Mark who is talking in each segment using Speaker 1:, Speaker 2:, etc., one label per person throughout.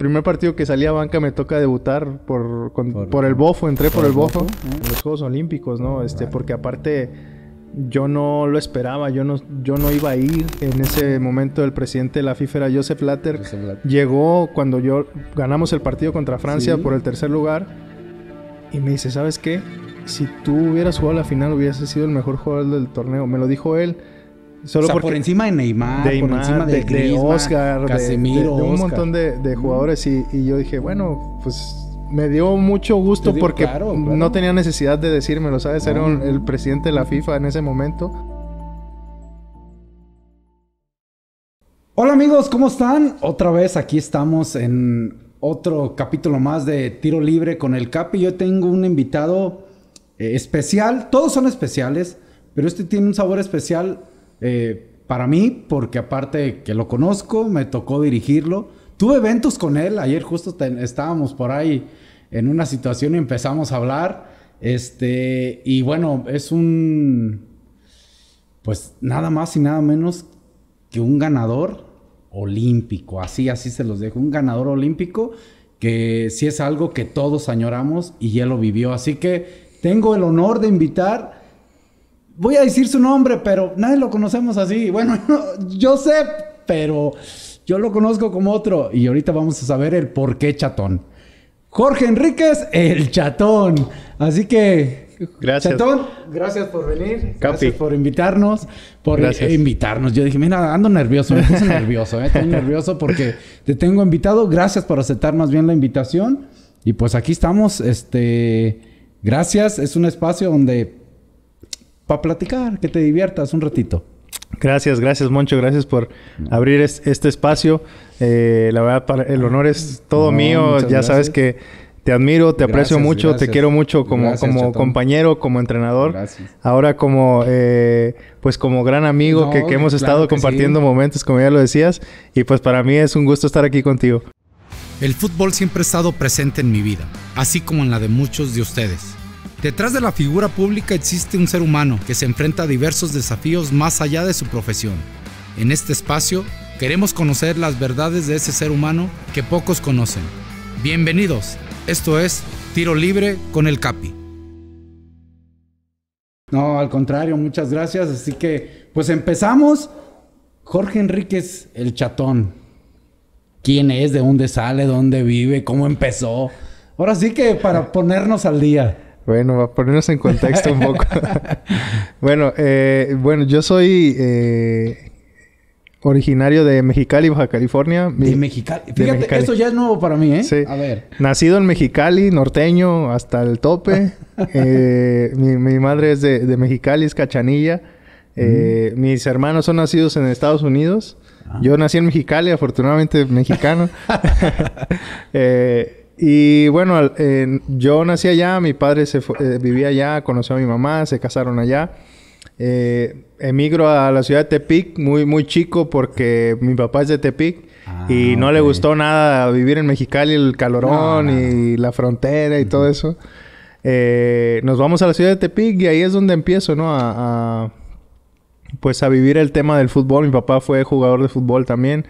Speaker 1: primer partido que salí a banca me toca debutar por, por, el bofo, entré por, el bofo, ¿eh? en los Juegos Olímpicos, ¿no? Este, porque aparte yo no lo esperaba, yo no, yo no iba a ir. En ese momento el presidente de la FIFA era Joseph Latter, Llegó cuando yo ganamos el partido contra Francia por el tercer lugar y me dice, ¿sabes qué? Si tú hubieras jugado la final hubieras sido el mejor jugador del torneo. Me lo dijo él. Solo por encima de Neymar, de por encima de, Oscar, Casemiro, de, un montón de, jugadores. Y, yo dije, bueno, pues me dio mucho gusto porque no tenía necesidad de decírmelo, ¿sabes? Era el presidente de la FIFA en ese momento.
Speaker 2: Hola amigos, ¿cómo están? Otra vez aquí estamos en otro capítulo más de Tiro Libre con el Capi. Yo tengo un invitado eh, especial, todos son especiales, pero este tiene un sabor especial eh, para mí, porque aparte que lo conozco, me tocó dirigirlo. Tuve eventos con él, ayer justo estábamos por ahí en una situación y empezamos a hablar. Este, y bueno, es un, pues nada más y nada menos que un ganador olímpico, así, así se los dejo, un ganador olímpico que sí es algo que todos añoramos y ya lo vivió. Así que tengo el honor de invitar voy a decir su nombre, pero nadie lo conocemos así. Bueno, yo sé, pero yo lo conozco como otro. Y ahorita vamos a saber el por qué chatón. Jorge Enríquez, el chatón. Así que. Gracias. Chatón, gracias por venir. Gracias por invitarnos. Por invitarnos. Yo dije, mira, ando nervioso, me puse nervioso, ¿eh? Estoy nervioso porque te tengo invitado. Gracias por aceptar más bien la invitación. Y pues aquí estamos. Este. Gracias. Es un espacio donde para platicar, que te diviertas un ratito.
Speaker 1: Gracias, gracias Moncho, gracias por abrir este espacio. Eh, la verdad, el honor es todo mío, ya sabes que te admiro, te aprecio mucho, te quiero mucho como, compañero, como entrenador. Ahora como eh, pues como gran amigo que, hemos estado compartiendo momentos, como ya lo decías, y pues para mí es un gusto estar aquí contigo.
Speaker 2: El fútbol siempre ha estado presente en mi vida, así como en la de muchos de ustedes. Detrás de la figura pública existe un ser humano que se enfrenta a diversos desafíos más allá de su profesión. En este espacio queremos conocer las verdades de ese ser humano que pocos conocen. Bienvenidos, esto es Tiro Libre con el Capi. No, al contrario, muchas gracias. Así que, pues empezamos. Jorge Enríquez, el chatón. ¿Quién es? ¿De dónde sale? ¿Dónde vive? ¿Cómo empezó? Ahora sí que para ponernos al día. Bueno, va a ponernos en contexto un poco.
Speaker 1: bueno, eh, bueno, yo soy eh, originario de Mexicali, Baja California. de Mexicali. Fíjate, esto ya
Speaker 2: es nuevo para mí, ¿eh? A ver.
Speaker 1: Nacido en Mexicali, norteño, hasta el tope. Eh, mi, madre es de, Mexicali, es cachanilla.
Speaker 2: Mm.
Speaker 1: Mis hermanos son nacidos en Estados Unidos. Ah. Yo nací en Mexicali, afortunadamente mexicano. eh, y bueno, yo nací allá, mi padre se eh, vivía allá, conoció a mi mamá, se casaron allá. Eh, emigro a la ciudad de Tepic muy, muy chico porque mi papá es de Tepic ah, y no le gustó nada vivir en Mexicali, el calorón y la frontera y todo eso. Eh, nos vamos a la ciudad de Tepic y ahí es donde empiezo, ¿no? A, pues a vivir el tema del fútbol. Mi papá fue jugador de fútbol también.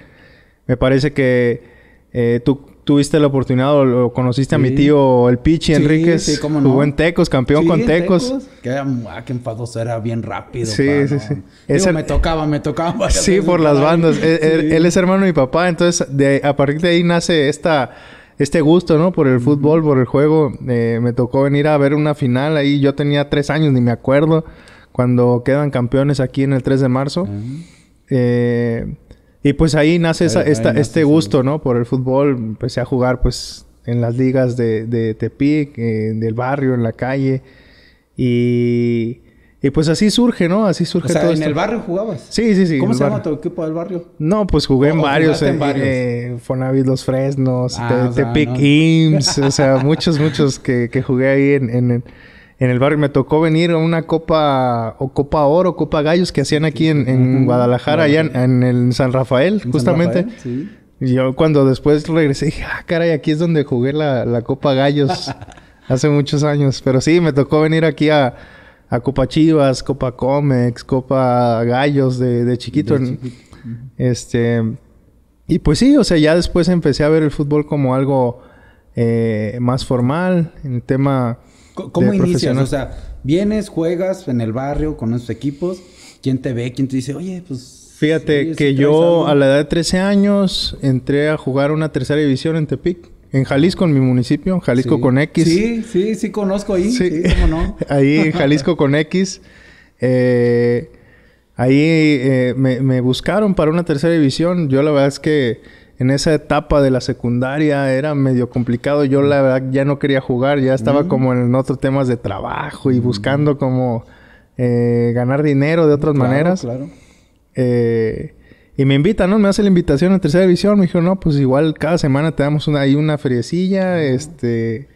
Speaker 1: Me parece que tú tuviste la oportunidad o lo conociste a mi tío el Pichi sí, Enríquez. Sí, cómo no. Jugó en Tecos, campeón con Tecos.
Speaker 2: Que, ah, que enfadoso era bien rápido. Sí, sí, sí. me tocaba, me tocaba. Sí, por las bandas. E, e,
Speaker 1: él, es hermano de mi papá, entonces de, a partir de ahí nace esta este gusto, ¿no? Por el fútbol, por el juego. Eh, me tocó venir a ver una final ahí. Yo tenía tres años, ni me acuerdo. Cuando quedan campeones aquí en el 3 de marzo. eh, y pues ahí nace, esa, esta, este gusto, ¿no? Por el fútbol. Empecé a jugar pues en las ligas de, de Tepic, en eh, del barrio, en la calle. Y, y pues así surge, ¿no? Así surge o sea, ¿En el barrio jugabas?
Speaker 2: Sí, sí, sí. ¿Cómo se barrio. llama tu equipo del barrio?
Speaker 1: No, pues jugué en varios. En eh, varios. Eh, Fonavis Los Fresnos, ah, Tepic o sea, muchos, muchos que, jugué ahí en, en en el barrio. Me tocó venir a una copa o copa oro, copa gallos que hacían aquí en, Guadalajara, allá en, el San Rafael, justamente. yo cuando después regresé dije, ah, caray, aquí es donde jugué la, copa gallos hace muchos años. Pero sí, me tocó venir aquí a, a Copa Chivas, Copa Comex, Copa Gallos de, de chiquito. este. Y pues sí, o sea, ya después empecé a ver el fútbol como algo eh, más formal, en el tema ¿Cómo inicias? O
Speaker 2: sea, vienes, juegas en el barrio con esos equipos, ¿quién te ve? ¿Quién te dice, oye, pues...
Speaker 1: Fíjate que yo a la edad de 13 años entré a jugar una tercera división en Tepic. En Jalisco, en mi municipio, en Jalisco con X. Sí,
Speaker 2: sí, sí conozco ahí. Sí, cómo no. ahí en Jalisco
Speaker 1: con X. Eh, ahí eh, me, buscaron para una tercera división. Yo la verdad es que en esa etapa de la secundaria era medio complicado. Yo la verdad ya no quería jugar, ya estaba mm. como en otros temas de trabajo y mm. buscando como eh, ganar dinero de otras maneras. Claro. Eh, y me invitan, ¿no? Me hace la invitación en tercera división. Me dijo, no, pues igual cada semana te damos una, ahí una feriecilla. Este.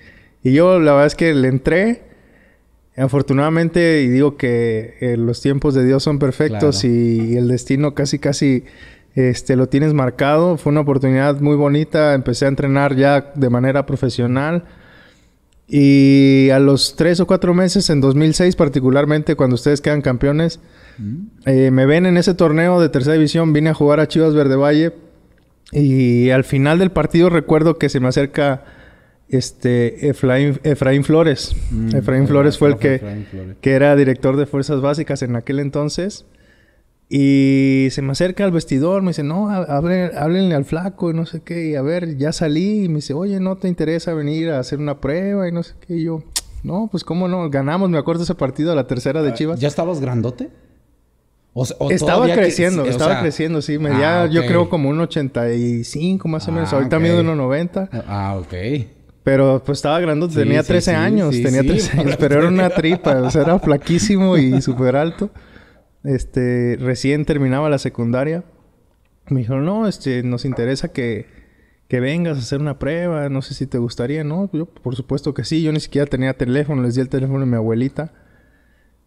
Speaker 1: Y yo la verdad es que le entré. Afortunadamente, y digo que eh, los tiempos de Dios son perfectos y, el destino casi casi este, lo tienes marcado. Fue una oportunidad muy bonita. Empecé a entrenar ya de manera profesional. Y a los tres o cuatro meses, en 2006 particularmente, cuando ustedes quedan campeones, mm. eh, me ven en ese torneo de tercera división. Vine a jugar a Chivas Verde Valle. Y al final del partido recuerdo que se me acerca este mm, Efraín, Flores. Efraín Flores fue el que, que era director de Fuerzas Básicas en aquel entonces. Y se me acerca al vestidor, me dice, no, háblenle, al flaco y no sé qué. Y a ver, ya salí. Y me dice, oye, ¿no te interesa venir a hacer una prueba? Y no sé qué. Y yo, no, pues cómo no. Ganamos, me acuerdo ese partido, la tercera de ah, Chivas. ¿Ya estabas grandote? estaba creciendo, estaba creciendo, sí. media ah, yo creo, como un 85 más o menos. Ah, ahorita mido un 90. Ah, ok. Pero pues estaba grandote, tenía 13 años, tenía 13 años, pero era una tripa, o sea, era flaquísimo y súper alto este, recién terminaba la secundaria. Me dijeron, no, este, nos interesa que, que vengas a hacer una prueba, no sé si te gustaría, ¿no? Yo, por supuesto que sí, yo ni siquiera tenía teléfono, les di el teléfono a mi abuelita.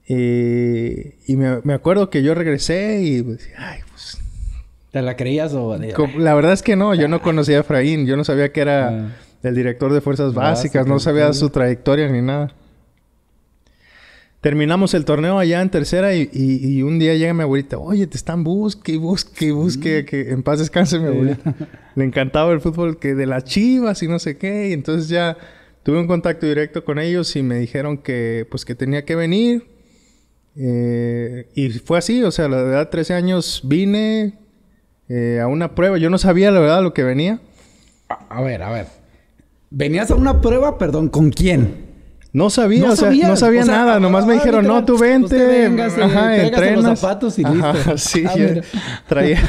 Speaker 1: Eh, y me, acuerdo que yo regresé y pues,
Speaker 2: ay, pues... ¿Te la creías o...?
Speaker 1: La verdad es que no, yo no ah. conocía a Efraín, yo no sabía que era ah. el director de Fuerzas Básicas, no sabía su trayectoria ni nada terminamos el torneo allá en tercera y, y, un día llega mi abuelita, oye, te están busque busque busque, mm. que en paz descanse mi abuelita. Le encantaba el fútbol que de las chivas y no sé qué. Y entonces ya tuve un contacto directo con ellos y me dijeron que pues que tenía que venir. Eh, y fue así, o sea, a la edad 13 años vine eh, a una prueba. Yo no sabía la verdad lo que venía. a
Speaker 2: ver, a ver. ¿Venías a una prueba, perdón, con quién? No sabía, no sabía, nada. nomás me ah, dijeron, no, tú pues, vente. ajá, zapatos y ah,
Speaker 1: traía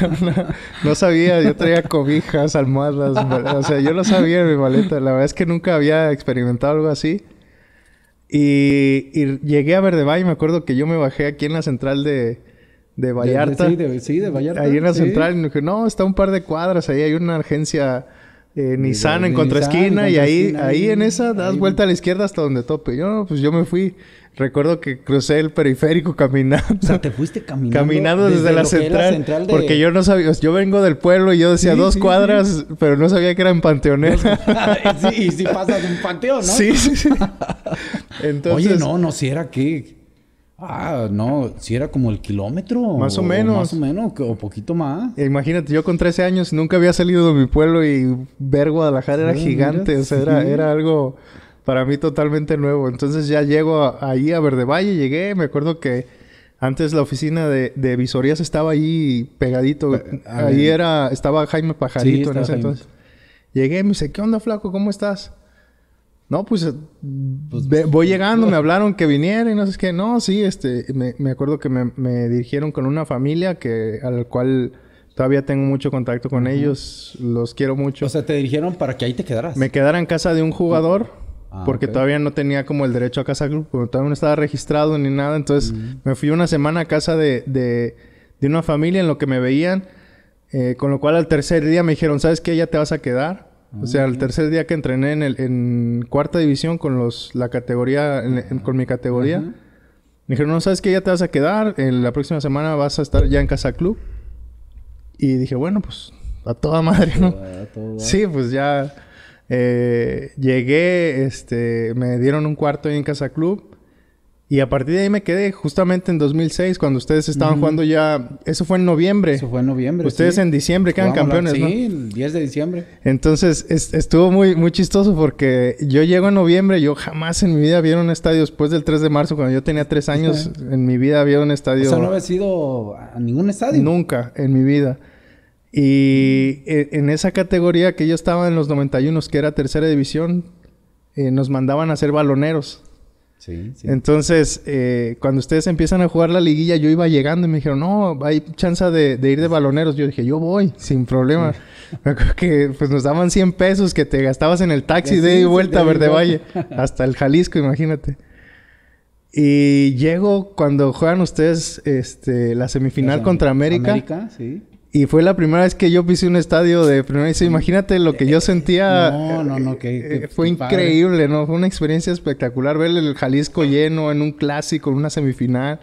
Speaker 1: No sabía, yo traía cobijas, almohadas. o sea, yo lo sabía en mi maleta. La verdad es que nunca había experimentado algo así. Y, llegué a verde y me acuerdo que yo me bajé aquí en la central de, de Vallarta.
Speaker 2: sí, de, Vallarta. Ahí en la central y
Speaker 1: me dije, no, está un par de cuadras. Ahí hay una agencia eh, en Nissan en contraesquina y, ahí, ahí en esa das vuelta a la izquierda hasta donde tope. Yo, pues yo me fui. Recuerdo que crucé el periférico caminando. O sea, te fuiste caminando. Caminando desde, la central. Porque yo no sabía, yo vengo del pueblo y yo decía dos cuadras, pero no sabía que era eran panteonera. y si pasas
Speaker 2: un panteón, ¿no? Sí, sí, sí. Oye, no, no, si era aquí. Ah, no, si era como el kilómetro. Más o, menos. Más o menos, o poquito más.
Speaker 1: Imagínate, yo con 13 años nunca había salido de mi pueblo y ver Guadalajara era gigante, o sea, era, era algo para mí totalmente nuevo. Entonces ya llego ahí a Verde Valle, llegué, me acuerdo que antes la oficina de, visorías estaba ahí pegadito. ahí era, estaba Jaime Pajarito en ese entonces. Llegué, me dice, ¿qué onda, flaco? ¿Cómo estás? No, pues, eh, pues voy pues, llegando, me pues. hablaron que viniera y no sé qué. No, sí, este, me, acuerdo que me, me, dirigieron con una familia que, al cual todavía tengo mucho contacto con ellos, los quiero mucho. O
Speaker 2: sea, te dirigieron para que ahí te quedaras. Me
Speaker 1: quedara en casa de un jugador.
Speaker 2: Ah, porque todavía
Speaker 1: no tenía como el derecho a casa club, todavía no estaba registrado ni nada. Entonces me fui una semana a casa de, de, una familia en lo que me veían, eh, con lo cual al tercer día me dijeron, ¿sabes qué? Ya te vas a quedar o sea, el mm. tercer día que entrené en, en cuarta división con los, la categoría, con mi categoría, me dijeron, no sabes que ya te vas a quedar, en la próxima semana vas a estar ya en Casa Club. Y dije, bueno, pues a toda madre, ¿no? sí, pues ya eh, llegué, este, me dieron un cuarto ahí en Casa Club. Y a partir de ahí me quedé justamente en 2006 cuando ustedes estaban jugando ya... Eso fue en noviembre. Eso fue en noviembre. Ustedes en diciembre quedan campeones, Sí,
Speaker 2: el 10 de diciembre.
Speaker 1: Entonces estuvo muy, muy chistoso porque yo llego en noviembre. Yo jamás en mi vida vi un estadio después del 3 de marzo cuando yo tenía 3 años. ¿eh? En mi vida había un estadio... eso no había
Speaker 2: sido a ningún estadio.
Speaker 1: Nunca en mi vida. Y e, en esa categoría que yo estaba en los 91, que era tercera división, eh, nos mandaban a ser baloneros. Sí, sí. Entonces, eh, cuando ustedes empiezan a jugar la liguilla, yo iba llegando y me dijeron, no, hay chance de, ir de baloneros. Yo dije, yo voy, sin problema. me acuerdo que pues, nos daban 100 pesos que te gastabas en el taxi de y vuelta a Verde Valle, hasta el Jalisco, imagínate. Y llego cuando juegan ustedes este, la semifinal contra América.
Speaker 2: América, sí.
Speaker 1: Y fue la primera vez que yo pisé un estadio de primera Imagínate lo que yo eh, sentía.
Speaker 2: No, no, no, que, eh, eh, fue increíble,
Speaker 1: ¿no? Fue una experiencia espectacular ver el Jalisco lleno en un clásico, en una semifinal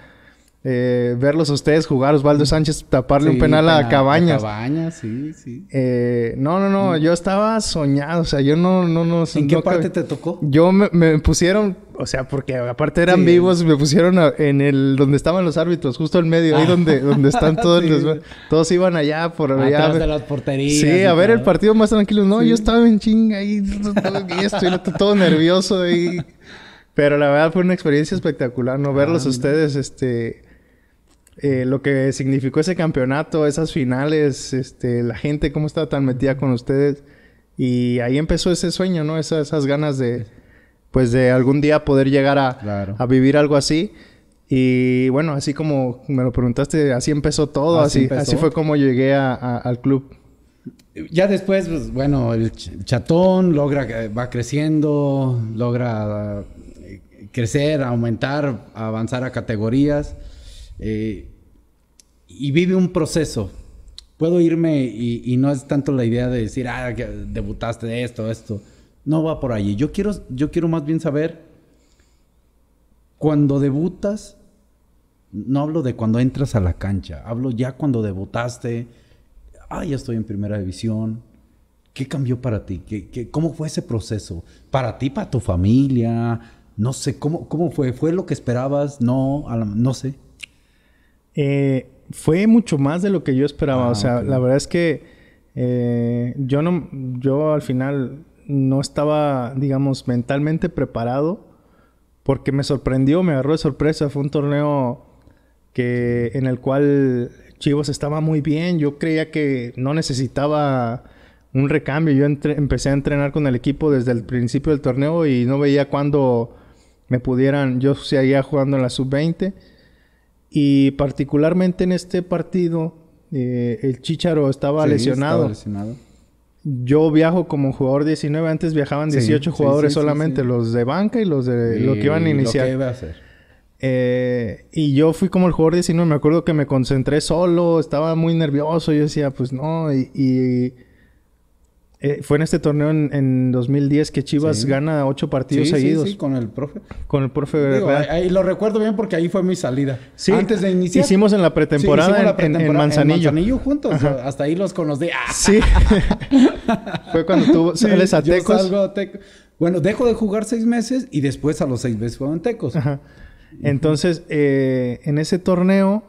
Speaker 1: eh, verlos a ustedes jugar, Osvaldo Sánchez taparle un penal a, Cabañas.
Speaker 2: Cabañas, sí, sí.
Speaker 1: Eh, no, no, no, yo estaba soñado, o sea, yo no, no, no. ¿En qué parte te tocó? Yo me, me, pusieron, o sea, porque aparte eran vivos, me pusieron en el donde estaban los árbitros, justo en medio, ahí ah. donde, donde están todos los, todos iban allá por allá. Atrás de las
Speaker 2: porterías. Sí, a ver el
Speaker 1: partido más tranquilo. No, yo estaba en chinga ahí, y estoy todo nervioso ahí. Pero la verdad fue una experiencia espectacular, ¿no? Ah, verlos ustedes, este, eh, lo que significó ese campeonato, esas finales, este, la gente, cómo estaba tan metida con ustedes. Y ahí empezó ese sueño, ¿no? esas ganas de, pues, de algún día poder llegar a, vivir algo así. Y bueno, así como me lo preguntaste, así empezó todo, así, fue
Speaker 2: como llegué al club. Ya después, pues, bueno, el chatón logra, va creciendo, logra eh, crecer, aumentar, avanzar a categorías. Eh, y vive un proceso. Puedo irme y, no es tanto la idea de decir, ah, debutaste de esto, esto. No va por allí. Yo quiero, yo quiero más bien saber, cuando debutas, no hablo de cuando entras a la cancha, hablo ya cuando debutaste, ah, ya estoy en primera división. ¿Qué cambió para ti? cómo fue ese proceso? ¿Para ti, para tu familia? No sé, ¿cómo, cómo fue? ¿Fue lo que esperabas? No, no sé. Eh, fue mucho más
Speaker 1: de lo que yo esperaba. Ah, o sea, la verdad es que eh, yo no, yo al final no estaba, digamos, mentalmente preparado porque me sorprendió, me agarró de sorpresa. Fue un torneo que en el cual Chivos estaba muy bien. Yo creía que no necesitaba un recambio. Yo empecé a entrenar con el equipo desde el principio del torneo y no veía cuándo me pudieran. Yo seguía jugando en la sub 20 y particularmente en este partido, eh, el Chicharo estaba, lesionado. Yo viajo como jugador 19, antes viajaban 18 jugadores solamente, los de banca y los de lo que iban a iniciar. Eh, y yo fui como el jugador 19, me acuerdo que me concentré solo, estaba muy nervioso, yo decía, pues no, y eh, fue en este torneo en, 2010 que Chivas gana ocho partidos seguidos. Sí,
Speaker 2: con el profe.
Speaker 1: Con el profe.
Speaker 2: Y lo recuerdo bien porque ahí fue mi salida. Sí. Antes de iniciar. Hicimos en
Speaker 1: la pretemporada, en, Manzanillo. Manzanillo
Speaker 2: juntos. Hasta ahí los con los de. Sí. fue cuando tú sales a Tecos. Yo salgo Tecos. Bueno, dejo de jugar seis meses y después a los seis meses fue en Tecos.
Speaker 1: Entonces, eh, en ese torneo,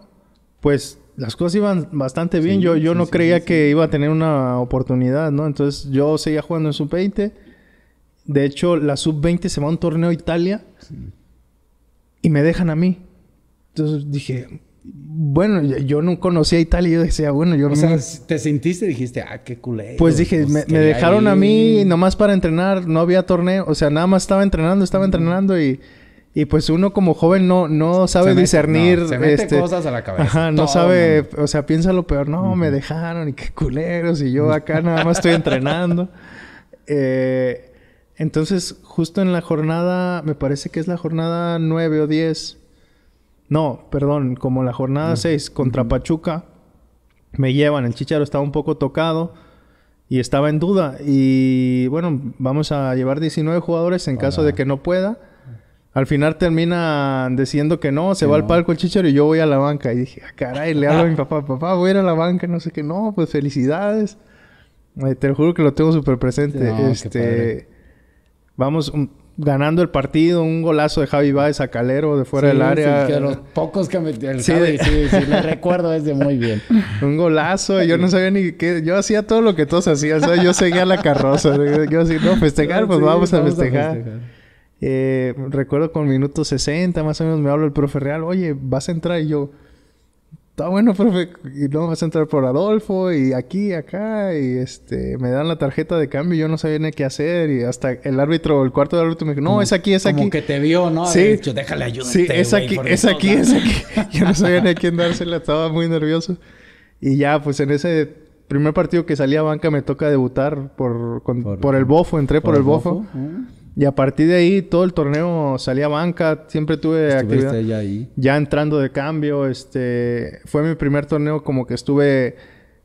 Speaker 1: pues las cosas iban bastante bien. yo yo no creía que iba a tener una oportunidad, ¿no? Entonces yo seguía jugando en sub-20. De hecho, la sub-20 se va a un torneo a Italia y me dejan a mí. Entonces dije, bueno, yo no conocía Italia y yo decía, bueno, yo o Sea,
Speaker 2: te sentiste dijiste, ah, qué culé. Pues
Speaker 1: dije, pues me, dejaron a mí nomás para entrenar, no había torneo, o sea, nada más estaba entrenando, estaba entrenando y y pues uno como joven no, no sabe discernir. se este, cosas a la cabeza. Ajá, no sabe, o sea, piensa lo peor. No, me dejaron y qué culeros. Y yo acá nada más estoy entrenando. Eh, entonces, justo en la jornada, me parece que es la jornada 9 o 10. No, perdón, como la jornada 6 contra Pachuca, me llevan. El Chicharo estaba un poco tocado y estaba en duda. Y bueno, vamos a llevar 19 jugadores en caso de que no pueda. Al final termina diciendo que no, se va al palco el chicharo y yo voy a la banca. Y dije, ah, caray, le hablo a mi papá, papá, voy a ir a la banca, no sé qué, no, pues felicidades. Eh, te lo juro que lo tengo súper presente. este, vamos ganando el partido, un golazo de Javi Báez a Calero de fuera del área. Sí, los
Speaker 2: pocos que sí, Javi, sí, sí,
Speaker 1: recuerdo desde muy bien. Un golazo, yo no sabía ni qué, yo hacía todo lo que todos hacían, yo seguía la carroza, yo así, no, festejar, pues vamos, A festejar. Eh, recuerdo con minuto 60, más o menos, me habla el profe Real, oye, vas a entrar y yo, está bueno, profe, y luego, vas a entrar por Adolfo y aquí, acá, y este, me dan la tarjeta de cambio y yo no sabía ni qué hacer y hasta el árbitro, el cuarto de árbitro me dijo, no, es aquí, es aquí. Como que te
Speaker 2: vio, ¿no? Sí. yo déjale ayudar. Sí, es aquí, es aquí, es aquí.
Speaker 1: yo no sabía ni a quién dársela, estaba muy nervioso. Y ya, pues en ese primer partido que salí a banca me toca debutar por, por, el bofo, entré por, el bofo. ¿eh? Y a partir de ahí, todo el torneo salía a banca. Siempre tuve actividad. Ya, entrando de cambio. Este... Fue mi primer torneo como que estuve...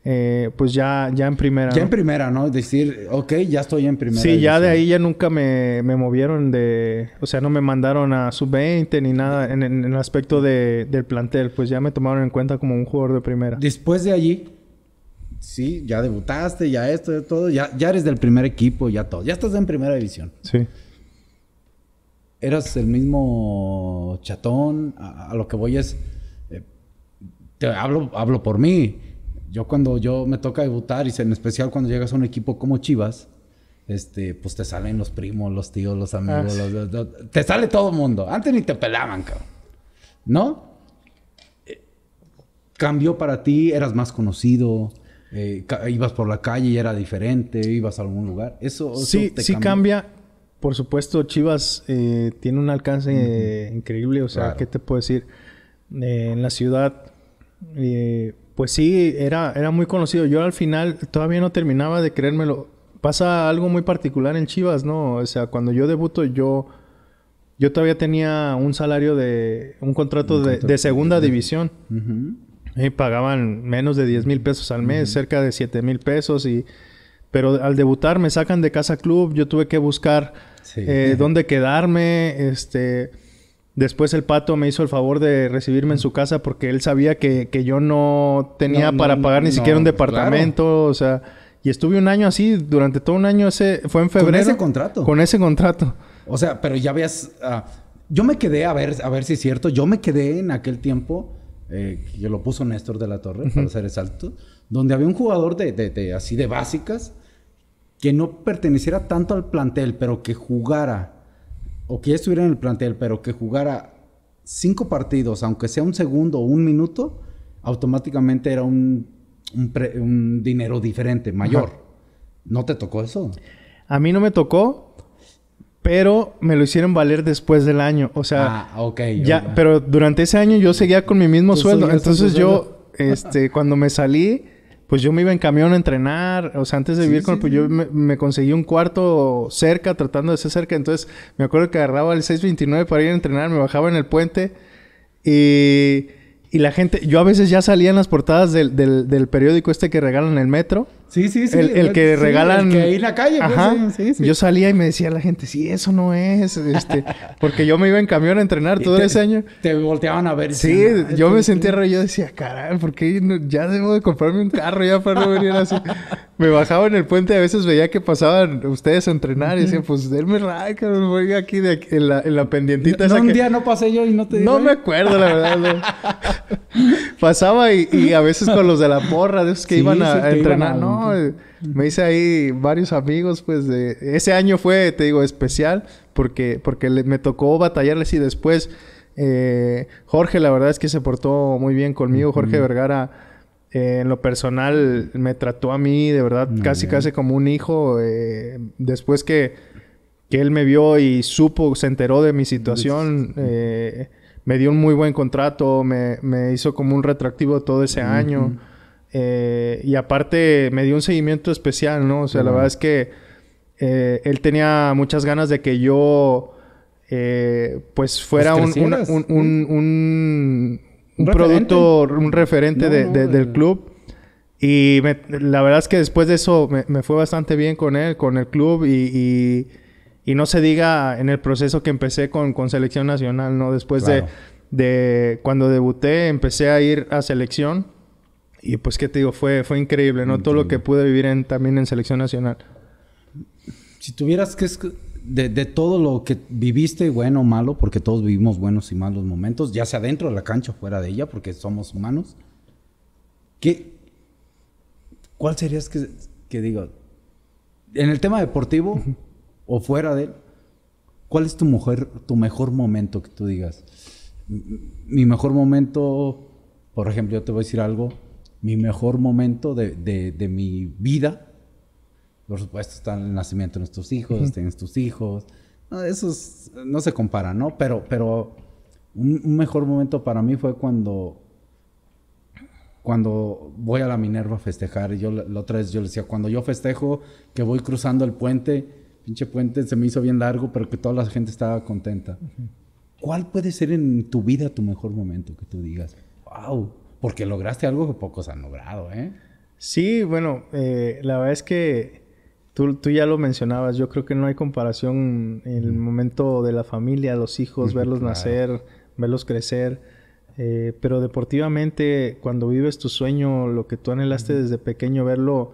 Speaker 1: Eh, pues ya, ya en primera. Ya en
Speaker 2: primera, ¿no? Decir, ok, ya estoy en primera. Sí, ya de
Speaker 1: ahí ya nunca me, movieron de... O sea, no me mandaron a sub-20 ni nada en, el aspecto del plantel. Pues ya me tomaron en cuenta como un jugador de primera. Después de
Speaker 2: allí, sí, ya debutaste, ya esto, ya todo, ya, ya eres del primer equipo, ya todo, ya estás en primera división. Sí. Eras el mismo chatón, a, lo que voy es, eh, te hablo, hablo por mí. Yo cuando yo me toca debutar, y en especial cuando llegas a un equipo como Chivas, este, pues te salen los primos, los tíos, los amigos, ah, te sale todo el mundo. Antes ni te pelaban, cabrón. ¿No? cambio eh, cambió para ti, eras más conocido. Eh, ibas por la calle y era diferente, ibas a algún lugar. Eso, sí, sí cambia.
Speaker 1: Por supuesto, Chivas eh, tiene un alcance eh, increíble. O sea, ¿qué te puedo decir? en la ciudad, pues sí, era, era muy conocido. Yo al final todavía no terminaba de creérmelo. Pasa algo muy particular en Chivas, ¿no? O sea, cuando yo debuto, yo, yo todavía tenía un salario de... Un contrato, de, segunda división. Y pagaban menos de 10 mil pesos al mes, cerca de 7 mil pesos. Y, pero al debutar me sacan de casa club, yo tuve que buscar eh, dónde quedarme. Este, después el pato me hizo el favor de recibirme en su casa porque él sabía que, yo no tenía para pagar ni siquiera un departamento. O sea, y estuve un año así, durante todo un año ese, fue en febrero. Con ese contrato. Con ese contrato.
Speaker 2: O sea, pero ya veas... Ah, yo me quedé, a ver, a ver si es cierto, yo me quedé en aquel tiempo eh, que lo puso Néstor de la Torre, para hacer el salto, donde había un jugador de, de, así de básicas que no perteneciera tanto al plantel, pero que jugara, o que estuviera en el plantel, pero que jugara cinco partidos, aunque sea un segundo o un minuto, automáticamente era un, dinero diferente, mayor. ¿No te tocó eso? A mí
Speaker 1: no me tocó, pero me lo hicieron valer después del año. O sea, ah, ya, pero durante ese año yo seguía con mi mismo sueldo. Entonces yo, este, cuando me salí, pues yo me iba en camión a entrenar. O sea, antes de vivir con, pues yo me, conseguí un cuarto cerca, tratando de ser cerca. Entonces me acuerdo que agarraba el 629 para ir a entrenar, me bajaba en el puente y y la gente, yo a veces ya salía en las portadas del, del, periódico este que regalan el metro. Sí, sí, sí. El, que regalan. El que ahí en la calle, pues, Ajá. sí, sí, Yo salía y me decía la gente, sí, eso no es. Este, porque yo me iba en camión a entrenar todo ese
Speaker 2: año. Te volteaban a ver. Sí, ah, yo me sentía
Speaker 1: rollo Yo decía, caray, ¿por qué ya debo de comprarme un carro ya para no venir así? me bajaba en el puente y a veces veía que pasaban ustedes a entrenar y decían, pues denme ray, cabrón, voy aquí, de aquí en, la, en la pendientita. No, un día
Speaker 2: no pasé yo y no te digo. No me ¿eh? acuerdo, la verdad.
Speaker 1: Pasaba y, a veces con los de la porra, de esos que iban a, entrenar, ¿no? Eh, me hice ahí varios amigos, pues de... Ese año fue, te digo, especial porque, porque le, me tocó batallarles y después... Eh, Jorge, la verdad es que se portó muy bien conmigo. Jorge Vergara eh, en lo personal, me trató a mí de verdad casi, casi como un hijo. Eh, después que, él me vio y supo, se enteró de mi situación, eh, me dio un muy buen contrato, me, hizo como un retractivo todo ese año. y aparte, me dio un seguimiento especial, ¿no? O sea, la verdad es que él tenía muchas ganas de que yo. pues fuera un un producto, un referente del club. Y la verdad es que después de eso me, fue bastante bien con él, con el club y, no se diga en el proceso que empecé con, selección nacional, ¿no? Después de, cuando debuté empecé a ir a selección y pues qué te digo, fue, fue increíble, ¿no? Todo lo que pude vivir en, también en selección nacional.
Speaker 2: Si tuvieras que de, todo lo que viviste, bueno o malo, porque todos vivimos buenos y malos momentos, ya sea dentro de la cancha o fuera de ella, porque somos humanos, ¿qué, ¿cuál serías que, que digo? En el tema deportivo o fuera de él, ¿cuál es tu, mujer, tu mejor momento que tú digas? Mi mejor momento, por ejemplo, yo te voy a decir algo, mi mejor momento de, de, de mi vida por supuesto, está el nacimiento de nuestros hijos, tienes tus hijos. eso no se compara, ¿no? Pero, pero un, mejor momento para mí fue cuando, cuando voy a la Minerva a festejar. Y Yo la otra vez yo le decía, cuando yo festejo, que voy cruzando el puente, pinche puente se me hizo bien largo, pero que toda la gente estaba contenta. ¿Cuál puede ser en tu vida tu mejor momento que tú digas? ¡Wow! Porque lograste algo que pocos han logrado, ¿eh?
Speaker 1: Sí, bueno, eh, la verdad es que Tú, ya lo mencionabas, yo creo que no hay comparación en el momento de la familia, los hijos, verlos nacer, verlos crecer. Eh, pero deportivamente, cuando vives tu sueño, lo que tú anhelaste desde pequeño, verlo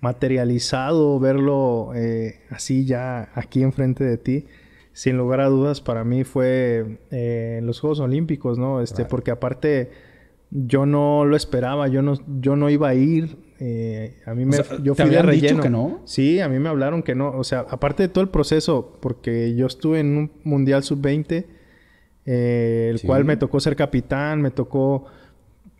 Speaker 1: materializado, verlo eh, así ya aquí enfrente de ti, sin lugar a dudas, para mí fue eh, en los Juegos Olímpicos, ¿no? Este, porque aparte yo no lo esperaba, yo no, yo no iba a ir. Eh, a mí me, fui ¿te de Dicho que no? Sí, a mí me hablaron que no. O sea, aparte de todo el proceso, porque yo estuve en un mundial sub-20, eh, el cual me tocó ser capitán, me tocó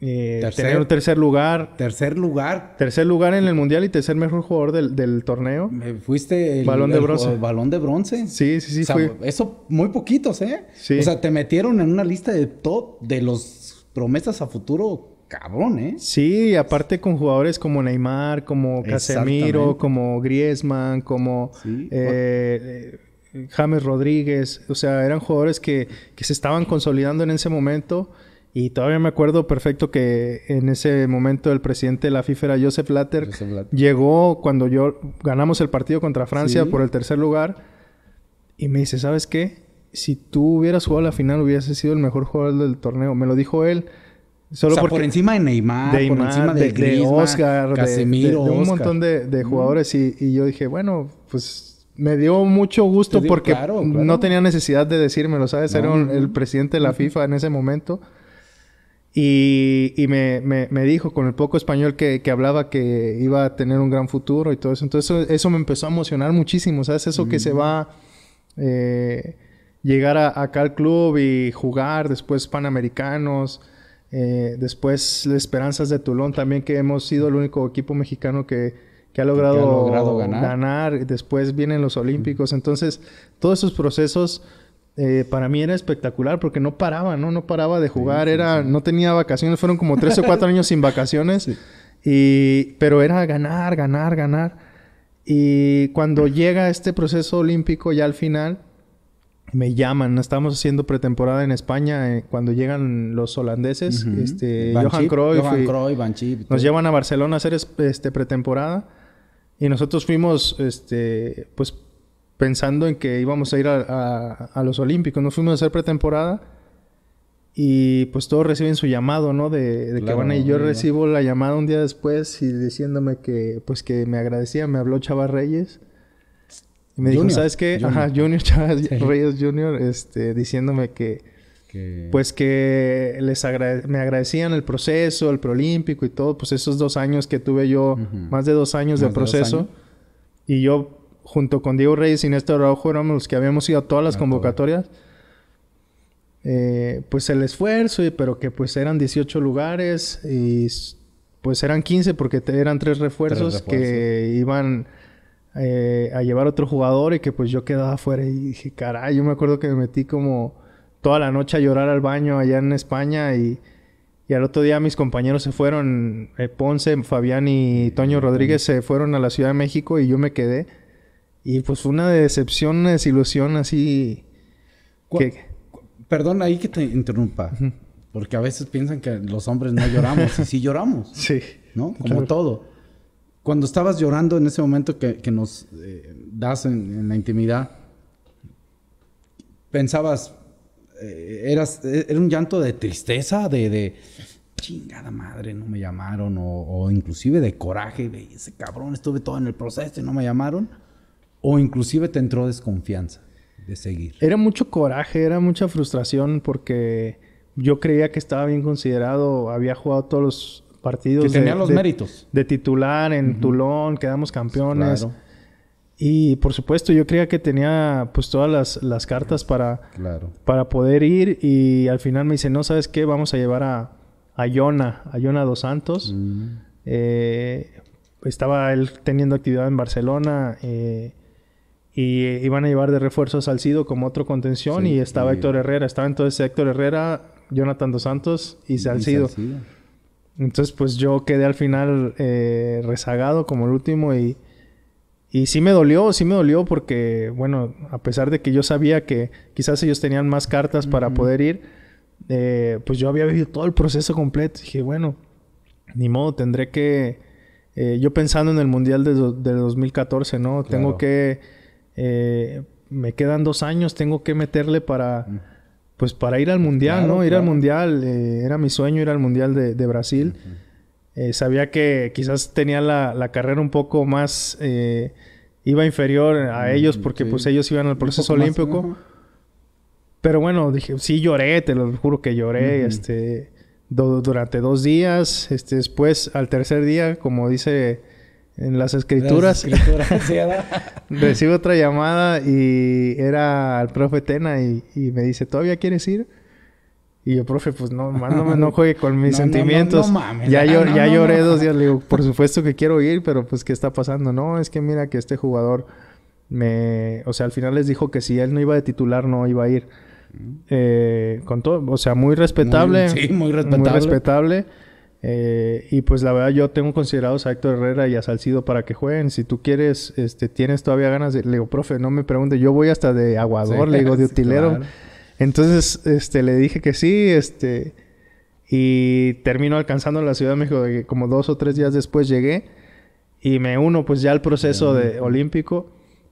Speaker 1: eh, tener un tercer lugar. Tercer lugar. Tercer lugar en el mundial y tercer mejor jugador del, torneo. Me fuiste el balón de bronce.
Speaker 2: balón de bronce. Sí, sí, sí. O sea, Eso muy poquitos, ¿eh? O sea, te metieron en una lista de top de los promesas a futuro cabrón, ¿eh? Sí, aparte
Speaker 1: con jugadores como Neymar, como Casemiro, como Griezmann, como eh, eh, James Rodríguez. O sea, eran jugadores que, se estaban consolidando en ese momento. Y todavía me acuerdo perfecto que en ese momento el presidente de la FIFA era Joseph Latter. Llegó cuando yo ganamos el partido contra Francia por el tercer lugar. Y me dice, ¿sabes qué? si tú hubieras jugado la final, hubiese sido el mejor jugador del torneo. Me lo dijo él. Solo por encima de Neymar, de Neymar por encima de, de, Oscar, Casemiro, de, un montón de, jugadores. Y, yo dije, bueno, pues me dio mucho gusto porque no tenía necesidad de decírmelo, ¿sabes? Era el presidente de la FIFA en ese momento. Y, me, dijo con el poco español que, hablaba que iba a tener un gran futuro y todo eso. Entonces eso, me empezó a emocionar muchísimo, ¿sabes? Eso que se va... Eh, llegar a, acá al club y jugar, después Panamericanos, eh, después Esperanzas de Tulón también, que hemos sido el único equipo mexicano que, ha logrado, ganar. después vienen los Olímpicos, mm. entonces todos esos procesos... Eh, para mí era espectacular porque no paraba, ¿no? No paraba de jugar, era, no tenía vacaciones, fueron como tres o cuatro años sin vacaciones, y, pero era ganar, ganar, ganar. Y cuando llega este proceso olímpico ya al final, me llaman. Estábamos haciendo pretemporada en España eh, cuando llegan los holandeses, este, Johan Cruyff. Johan
Speaker 2: Cruyff, nos llevan
Speaker 1: a Barcelona a hacer este, pretemporada y nosotros fuimos, este, pues pensando en que íbamos a ir a, los Olímpicos. Nos fuimos a hacer pretemporada y pues todos reciben su llamado, ¿no? De, que van y yo recibo la llamada un día después y diciéndome que, pues que me agradecía, me habló Chava Reyes y me dijo, ¿sabes qué? Ajá, Junior Chávez Reyes Junior, este, diciéndome que, pues que les me agradecían el proceso, el preolímpico y todo, pues esos dos años que tuve yo, más de dos años de proceso. Y yo, junto con Diego Reyes y Néstor Araujo, éramos los que habíamos ido a todas las convocatorias. Eh, pues el esfuerzo, pero que pues eran 18 lugares y pues eran 15 porque eran tres refuerzos, que iban eh, a llevar otro jugador y que pues yo quedaba afuera y dije, caray, yo me acuerdo que me metí como toda la noche a llorar al baño allá en España y, y al otro día mis compañeros se fueron, eh, Ponce, Fabián y Toño Rodríguez se fueron a la Ciudad de México y yo me quedé. Y pues fue una decepción, una desilusión así.
Speaker 2: Que... Perdón ahí que te interrumpa, porque a veces piensan que los hombres no lloramos y sí lloramos. Sí. ¿No? Como todo. Cuando estabas llorando en ese momento que, nos eh, das en, la intimidad, pensabas, eh, eras, eh, era un llanto de tristeza, de, chingada madre, no me llamaron, o, o, inclusive de coraje, de ese cabrón, estuve todo en el proceso y no me llamaron, o inclusive te entró desconfianza de seguir. Era mucho coraje, era mucha frustración porque
Speaker 1: yo creía que estaba bien considerado, había jugado todos los partidos. Que tenían los méritos. De titular en Tulón, quedamos campeones. Y por supuesto yo creía que tenía pues todas las, cartas para, para poder ir y al final me dice, no, ¿sabes qué? Vamos a llevar a, a Yona, a Yona Dos Santos. Eh, estaba él teniendo actividad en Barcelona eh, y iban a llevar de refuerzo a Salcido como otro contención y estaba Héctor Herrera. Estaba entonces Héctor Herrera, Jonathan Dos Santos y Salcido. Y Salcido. Entonces, pues yo quedé al final eh, rezagado como el último y, y sí me dolió, sí me dolió porque, bueno, a pesar de que yo sabía que quizás ellos tenían más cartas para poder ir, eh, pues yo había vivido todo el proceso completo. Dije, bueno, ni modo, tendré que... Eh, yo pensando en el Mundial de, 2014, ¿no? Tengo que... me quedan dos años, tengo que meterle para pues para ir al pues mundial, ¿no? Ir al mundial, eh, era mi sueño ir al mundial de, Brasil. Eh, sabía que quizás tenía la, carrera un poco más, eh, iba inferior a ellos porque pues ellos iban al proceso olímpico. Pero bueno, dije, sí lloré, te lo juro que lloré, este, durante dos días, este, después al tercer día, como dice en las escrituras.
Speaker 2: Recibo
Speaker 1: otra llamada y era al profe Tena y, me dice, ¿todavía quieres ir? Y yo, profe, pues no, más no, juegue con mis sentimientos. ya, yo, ya lloré dos días, le digo, por supuesto que quiero ir, pero pues ¿qué está pasando? No, es que mira que este jugador me... O sea, al final les dijo que si él no iba de titular, no iba a ir. Mm. Eh, con todo, o sea, muy respetable. sí, muy respetable. Muy respetable eh, y pues la verdad yo tengo considerados a Héctor Herrera y a Salcido para que jueguen. Si tú quieres, este, tienes todavía ganas de... Le digo, profe, no me pregunte. Yo voy hasta de aguador, le digo, de utilero. Entonces, este, le dije que sí, este... Y termino alcanzando la Ciudad de México. que como dos o tres días después llegué. Y me uno pues ya al proceso mm. de olímpico.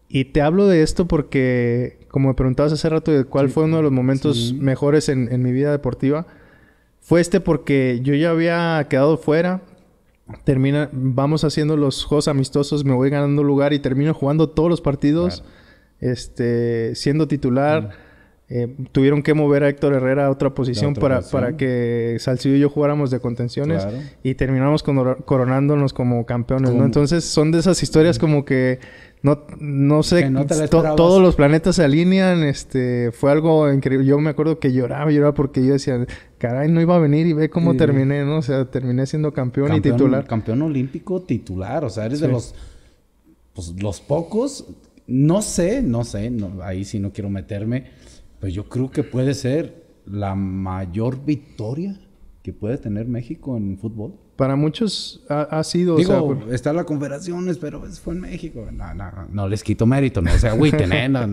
Speaker 1: Y te hablo de esto porque, como me preguntabas hace rato, cuál fue uno de los momentos mejores en mi vida deportiva fue este porque yo ya había quedado fuera. Termina, vamos haciendo los juegos amistosos, me voy ganando lugar y termino jugando todos los partidos, este, siendo titular. Eh, tuvieron que mover a Héctor Herrera a otra posición, para, para, que Salcido y yo jugáramos de contenciones y terminamos coronándonos como campeones, Entonces son de esas historias como que no, sé, todos los planetas se alinean, este, fue algo increíble. Yo me acuerdo que lloraba, lloraba porque yo decía, caray, no iba a venir y ve cómo terminé,
Speaker 2: ¿no? O sea, terminé siendo campeón, y titular. Campeón olímpico titular, o sea, eres de los, pues, los pocos, no sé, no sé, ahí sí no quiero meterme, pero yo creo que puede ser la mayor victoria que puede tener México en fútbol para muchos ha, sido. Digo, está la Confederaciones, pero fue en México. No, no, no, les quito mérito, no se agüiten, ¿eh? no,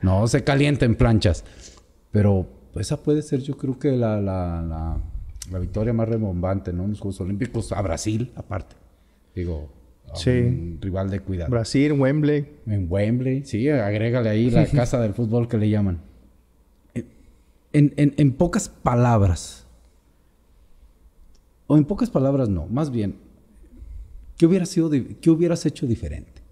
Speaker 2: no, se calienten planchas. Pero esa puede ser, yo creo que la, la, la, victoria más rebombante, ¿no? En los Juegos Olímpicos a Brasil, aparte. Digo, sí. un rival de cuidado. Brasil, Wembley. En Wembley, sí, agrégale ahí la casa del fútbol que le llaman. En, en pocas palabras o en pocas palabras no, más bien, ¿qué, hubiera sido qué hubieras hecho diferente?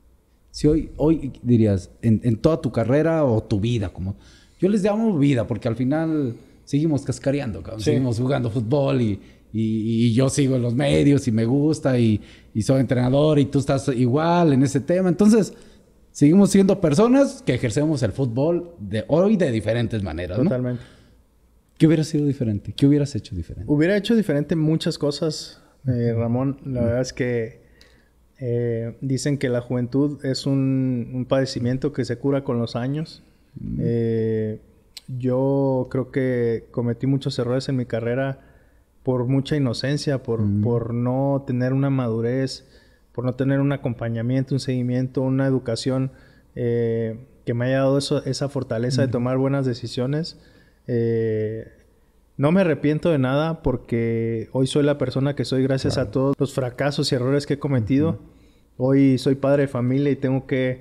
Speaker 2: Si hoy, hoy dirías, en, toda tu carrera o tu vida, como yo les llamo vida, porque al final seguimos cascareando, seguimos jugando fútbol y, y, yo sigo en los medios y me gusta y, soy entrenador y tú estás igual en ese tema. Entonces, seguimos siendo personas que ejercemos el fútbol de hoy de diferentes maneras. Totalmente. ¿Qué hubiera sido diferente? ¿Qué hubieras hecho diferente? Hubiera
Speaker 1: hecho diferente muchas cosas, eh, Ramón. La verdad es que eh, dicen que la juventud es un, padecimiento que se cura con los años. Eh, yo creo que cometí muchos errores en mi carrera por mucha inocencia, por, no tener una madurez, por no tener un acompañamiento, un seguimiento, una educación que me haya dado esa fortaleza de tomar buenas decisiones. Eh, no me arrepiento de nada porque hoy soy la persona que soy gracias a todos los fracasos y errores que he cometido. Hoy soy padre de familia y tengo que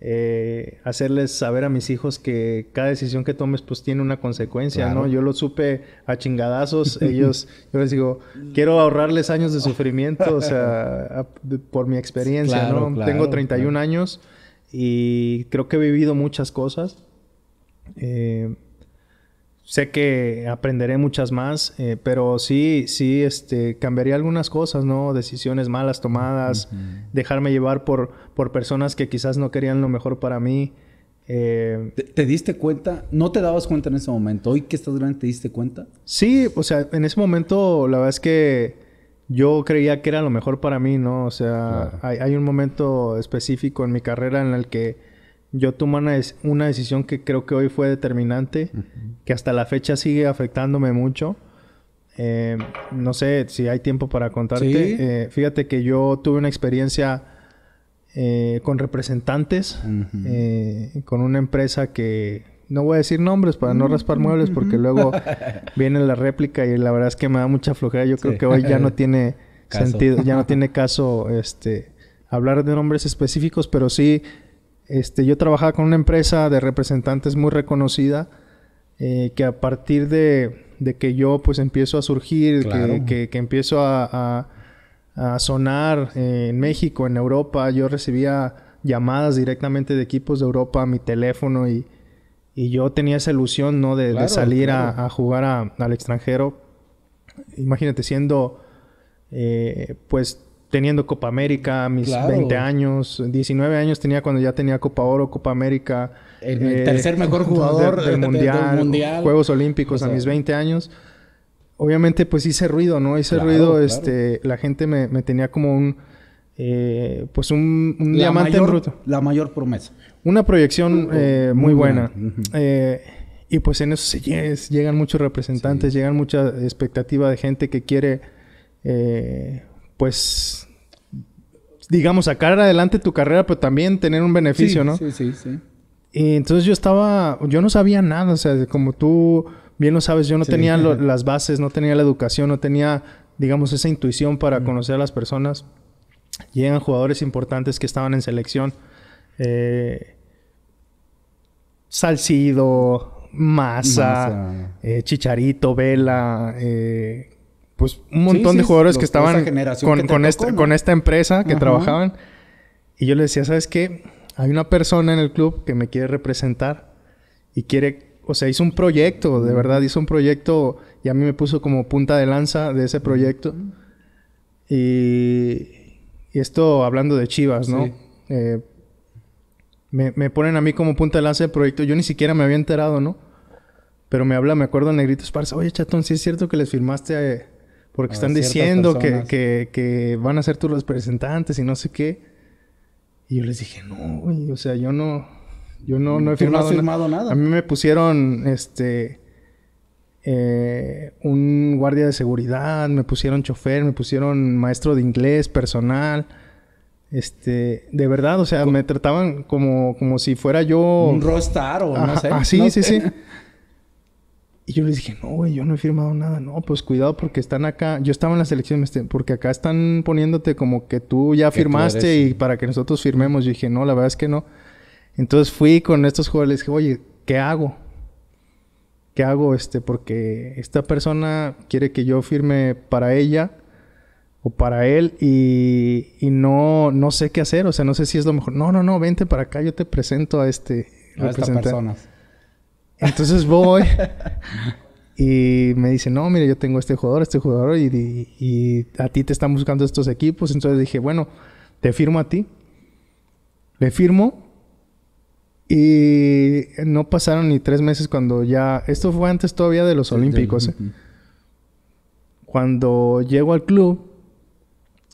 Speaker 1: eh, hacerles saber a mis hijos que cada decisión que tomes pues tiene una consecuencia, ¿no? Yo lo supe a chingadazos, ellos, yo les digo, quiero ahorrarles años de sufrimiento, o sea, por mi experiencia, ¿no? Tengo 31 años y creo que he vivido muchas cosas. Eh, Sé que aprenderé muchas más, eh, pero sí, sí, este, cambiaría algunas cosas, ¿no? Decisiones malas tomadas, dejarme llevar por, por personas que quizás no querían lo mejor para mí. Eh, ¿Te, diste cuenta? ¿No te dabas cuenta en ese momento? ¿Hoy que estás grande te diste cuenta? Sí, o sea, en ese momento la verdad es que yo creía que era lo mejor para mí, ¿no? O sea, hay, un momento específico en mi carrera en el que yo tomé una, una, decisión que creo que hoy fue determinante, que hasta la fecha sigue afectándome mucho. Eh, no sé si hay tiempo para contarte. Eh, fíjate que yo tuve una experiencia eh, con representantes, con una empresa que no voy a decir nombres para no raspar muebles, porque luego viene la réplica y la verdad es que me da mucha flojera. Yo creo que hoy ya no tiene sentido, ya no tiene caso este hablar de nombres específicos, pero sí este, yo trabajaba con una empresa de representantes muy reconocida eh, que a partir de, que yo pues empiezo a surgir, que, empiezo a, sonar eh, en México, en Europa, yo recibía llamadas directamente de equipos de Europa a mi teléfono y, yo tenía esa ilusión, ¿no? De, salir a, jugar al extranjero. Imagínate siendo, eh, pues, teniendo Copa América, a mis 20 años, 19 años tenía cuando ya tenía Copa Oro, Copa América. El, eh, tercer mejor jugador del, mundial, Juegos Olímpicos a mis 20 años. Obviamente, pues hice ruido, ¿no? Hice ruido, este, la gente me, tenía como un, eh, pues un, diamante en bruto.
Speaker 2: La mayor promesa.
Speaker 1: Una proyección uh, eh, muy, buena. y pues en eso se llegan muchos representantes, llegan mucha expectativa de gente que quiere, pues digamos, sacar adelante tu carrera, pero también tener un beneficio, ¿no? Sí, sí, sí. Y entonces yo estaba, yo no sabía nada, o sea, como tú bien lo sabes, yo no tenía las bases, no tenía la educación, no tenía, digamos, esa intuición para mm. conocer a las personas. Llegan jugadores importantes que estaban en selección. Eh, Salcido, Massa, eh, Chicharito, Vela, eh, pues un montón de jugadores que estaban con, con, esta, con, esta, empresa que trabajaban. Y yo les decía, ¿sabes qué? Hay una persona en el club que me quiere representar y quiere, o sea, hizo un proyecto, de verdad, hizo un proyecto y a mí me puso como punta de lanza de ese proyecto. Y, esto hablando de Chivas, ¿no? Eh, me, ponen a mí como punta de lanza del proyecto. Yo ni siquiera me había enterado, ¿no? Pero me habla, me acuerdo en Negrito Esparza, oye, chatón, sí es cierto que les firmaste a eh, porque están diciendo que, que, van a ser tus representantes y no sé qué. Y yo les dije, no, o sea, yo no, yo no, no he firmado, nada. A mí me pusieron, este, eh, un guardia de seguridad, me pusieron chofer, me pusieron maestro de inglés, personal. Este, de verdad, o sea, me trataban como, como si fuera yo. Un rockstar o no sé. Ah, sí, sí, sí. Y yo les dije, no, güey, yo no he firmado nada. No, pues cuidado porque están acá. Yo estaba en la selección, este, porque acá están poniéndote como que tú ya firmaste y para que nosotros firmemos. Yo dije, no, la verdad es que no. Entonces fui con estos jugadores, les dije, oye, ¿qué hago? ¿Qué hago? Este, porque esta persona quiere que yo firme para ella o para él y, no, no sé qué hacer. O sea, no sé si es lo mejor. No, no, no, vente para acá, yo te presento a este. A estas personas. Entonces voy y me dice, no, mire, yo tengo este jugador, este jugador y, a ti te están buscando estos equipos. Entonces dije, bueno, te firmo a ti. Le firmo y no pasaron ni tres meses cuando ya, esto fue antes todavía de los Olímpicos. ¿eh? Cuando llego al club,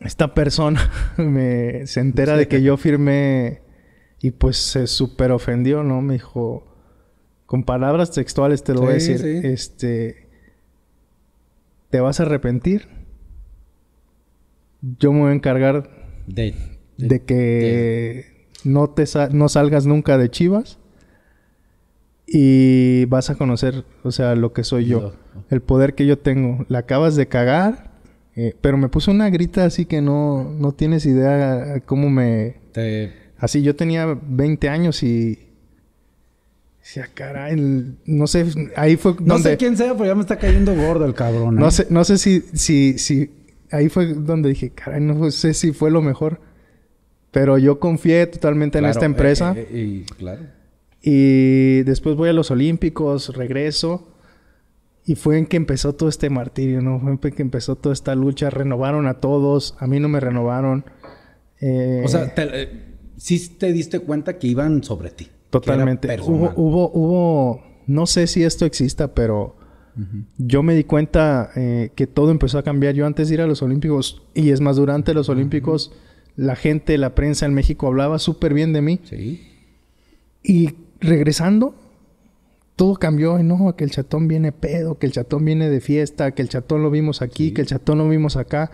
Speaker 1: esta persona me, se entera de que yo firmé y pues se súper ofendió, ¿no? Me dijo, con palabras textuales te lo voy a decir. Este. ¿Te vas a arrepentir? Yo me voy a encargar de, que No, te no salgas nunca de Chivas. Y vas a conocer, o sea, lo que soy yo. El poder que yo tengo. La acabas de cagar. Eh, pero me puso una grita así que no, no tienes idea cómo me... Así, yo tenía 20 años y no sé, ahí fue donde... No sé
Speaker 2: quién sea, pero ya me está cayendo gordo el cabrón. No ¿eh? sé,
Speaker 1: no sé si, si, ahí fue donde dije, caray, no sé si fue lo mejor. Pero yo confié totalmente en esta empresa.
Speaker 2: Eh, eh, y, claro.
Speaker 1: y después voy a los Olímpicos, regreso. Y fue en que empezó todo este martirio, ¿no? Fue en que empezó toda esta lucha. Renovaron a todos, a mí no me renovaron. o sea,
Speaker 2: sí te diste cuenta que iban sobre ti. Totalmente. Hubo,
Speaker 1: hubo, hubo, no sé si esto exista, pero yo me di cuenta eh, que todo empezó a cambiar. Yo antes de ir a los Olímpicos, y es más, durante los Olímpicos, la gente, la prensa en México hablaba súper bien de mí. Sí. Y regresando, todo cambió. No, que el chatón viene pedo, que el chatón viene de fiesta, que el chatón lo vimos aquí, que el chatón lo vimos acá,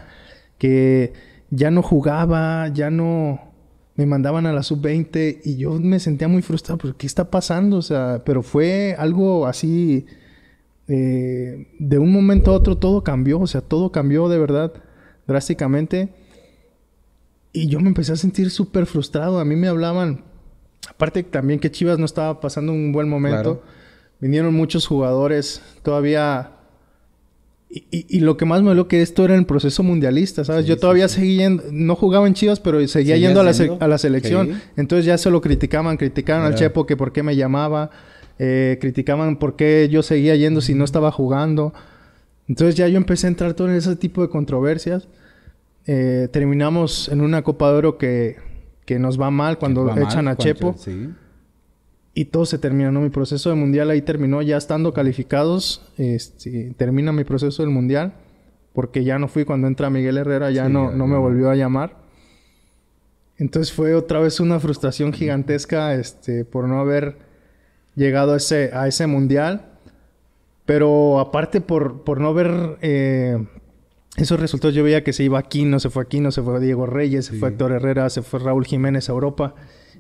Speaker 1: que ya no jugaba, ya no me mandaban a la sub-20 y yo me sentía muy frustrado, porque ¿qué está pasando? O sea, pero fue algo así, eh, de un momento a otro todo cambió, o sea, todo cambió de verdad drásticamente. Y yo me empecé a sentir súper frustrado, a mí me hablaban, aparte también que Chivas no estaba pasando un buen momento, vinieron muchos jugadores, todavía y, y, lo que más me lo que esto era el proceso mundialista, ¿sabes? yo todavía seguí yendo, no jugaba en Chivas, pero seguía yendo a la, a la selección. Entonces ya se lo criticaban, criticaban al Chepo que por qué me llamaba, eh, criticaban por qué yo seguía yendo si no estaba jugando. Entonces ya yo empecé a entrar todo en ese tipo de controversias. Eh, terminamos en una Copa de Oro que, nos va mal cuando echan a Chepo y todo se terminó. Mi proceso de mundial ahí terminó ya estando calificados. Este, termina mi proceso del mundial. Porque ya no fui cuando entra Miguel Herrera, ya no, no me volvió a llamar. Entonces fue otra vez una frustración gigantesca este, por no haber llegado a ese, a ese mundial. Pero aparte por, no ver eh, esos resultados, yo veía que se iba aquí, no se fue aquí, no se fue Diego Reyes, se fue Héctor Herrera, se fue Raúl Jiménez a Europa.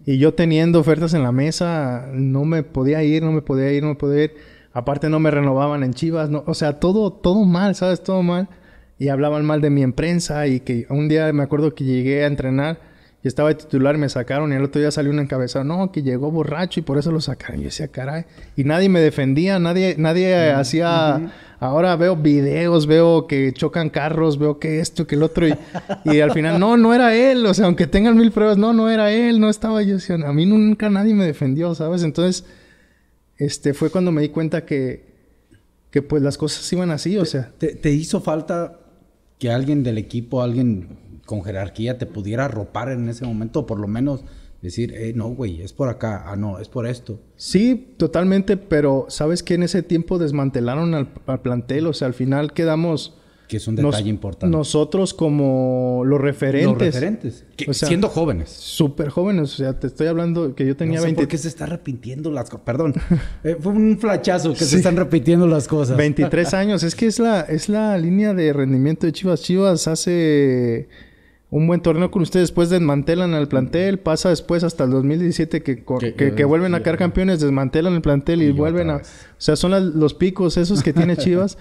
Speaker 1: Y yo teniendo ofertas en la mesa, no me podía ir, no me podía ir, no me podía ir. Aparte no me renovaban en Chivas, no, o sea, todo, todo mal, ¿sabes? Todo mal. Y hablaban mal de mi empresa prensa y que un día me acuerdo que llegué a entrenar y estaba de titular, me sacaron y el otro día salió un encabezado, no, que llegó borracho y por eso lo sacaron. Y yo decía, caray, y nadie me defendía, nadie, nadie hacía, ahora veo videos, veo que chocan carros, veo que esto, que el otro, y, y, al final, no, no era él, o sea, aunque tengan mil pruebas, no, no era él, no estaba yo, a mí nunca nadie me defendió, ¿sabes? Entonces, este, fue cuando me di cuenta que, que pues las cosas iban así,
Speaker 2: o sea. te hizo falta que alguien del equipo, alguien con jerarquía te pudiera ropar en ese momento, por lo menos decir, eh, no, güey, es por acá, ah, no, es por esto. Sí, totalmente, pero sabes que en ese tiempo desmantelaron al, plantel, o sea,
Speaker 1: al final quedamos...
Speaker 2: Que es un detalle importante.
Speaker 1: Nosotros como los referentes. Los referentes. siendo jóvenes. Súper jóvenes. O sea, te estoy hablando que yo tenía no 20... ¿Por qué se está repitiendo
Speaker 2: las cosas? Perdón. Eh, fue un flachazo que se están repitiendo las cosas. 23 años. es que
Speaker 1: es la, es la línea de rendimiento de Chivas. Chivas hace un buen torneo con ustedes, después desmantelan al plantel, pasa después hasta el 2017 que, que, vuelven a caer campeones, desmantelan el plantel y, vuelven a... O sea, son los picos esos que tiene Chivas.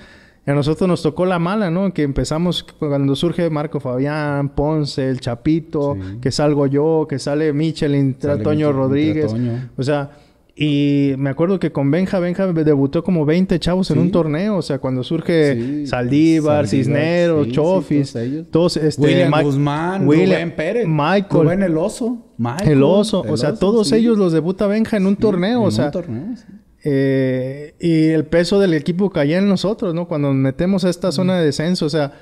Speaker 1: a nosotros nos tocó la mala, ¿no? Que empezamos cuando surge Marco Fabián, Ponce, el Chapito, que salgo yo, que sale Michel, Toño Rodríguez. O sea, y me acuerdo que con Benja, Benja debutó como 20 chavos en un torneo. O sea, cuando surge Saldívar, Cisneros, Chofis, todos, este, Guzmán, William, Pérez, Michael, Rubén el
Speaker 2: Oso, el Oso. o sea, todos ellos
Speaker 1: los debuta Benja en un torneo. o sea, eh, y el peso del equipo caía en nosotros, ¿no? Cuando metemos a esta zona de descenso, o sea,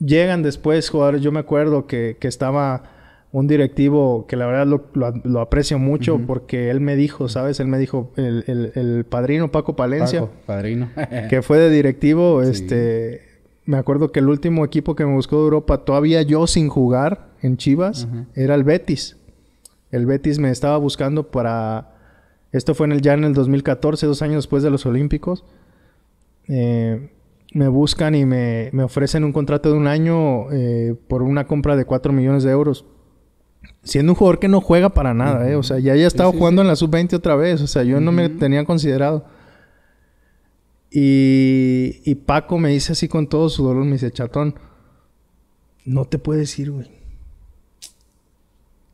Speaker 1: llegan después jugar Yo me acuerdo que, que estaba un directivo que la verdad lo, aprecio mucho porque él me dijo, ¿sabes? Él me dijo, el, padrino Paco Palencia.
Speaker 2: padrino. que
Speaker 1: fue de directivo, este... Me acuerdo que el último equipo que me buscó de Europa, todavía yo sin jugar en Chivas, era el Betis. El Betis me estaba buscando para... Esto fue en el, ya en el 2014, dos años después de los Olímpicos. Eh, me buscan y me, ofrecen un contrato de un año eh, por una compra de 4 millones de euros siendo un jugador que no juega para nada, eh. O sea, ya ya estado jugando en la sub-20 otra vez. O sea, yo no me tenía considerado. Y, y, Paco me dice así con todo su dolor, me dice, chatón, no te puedes ir, güey.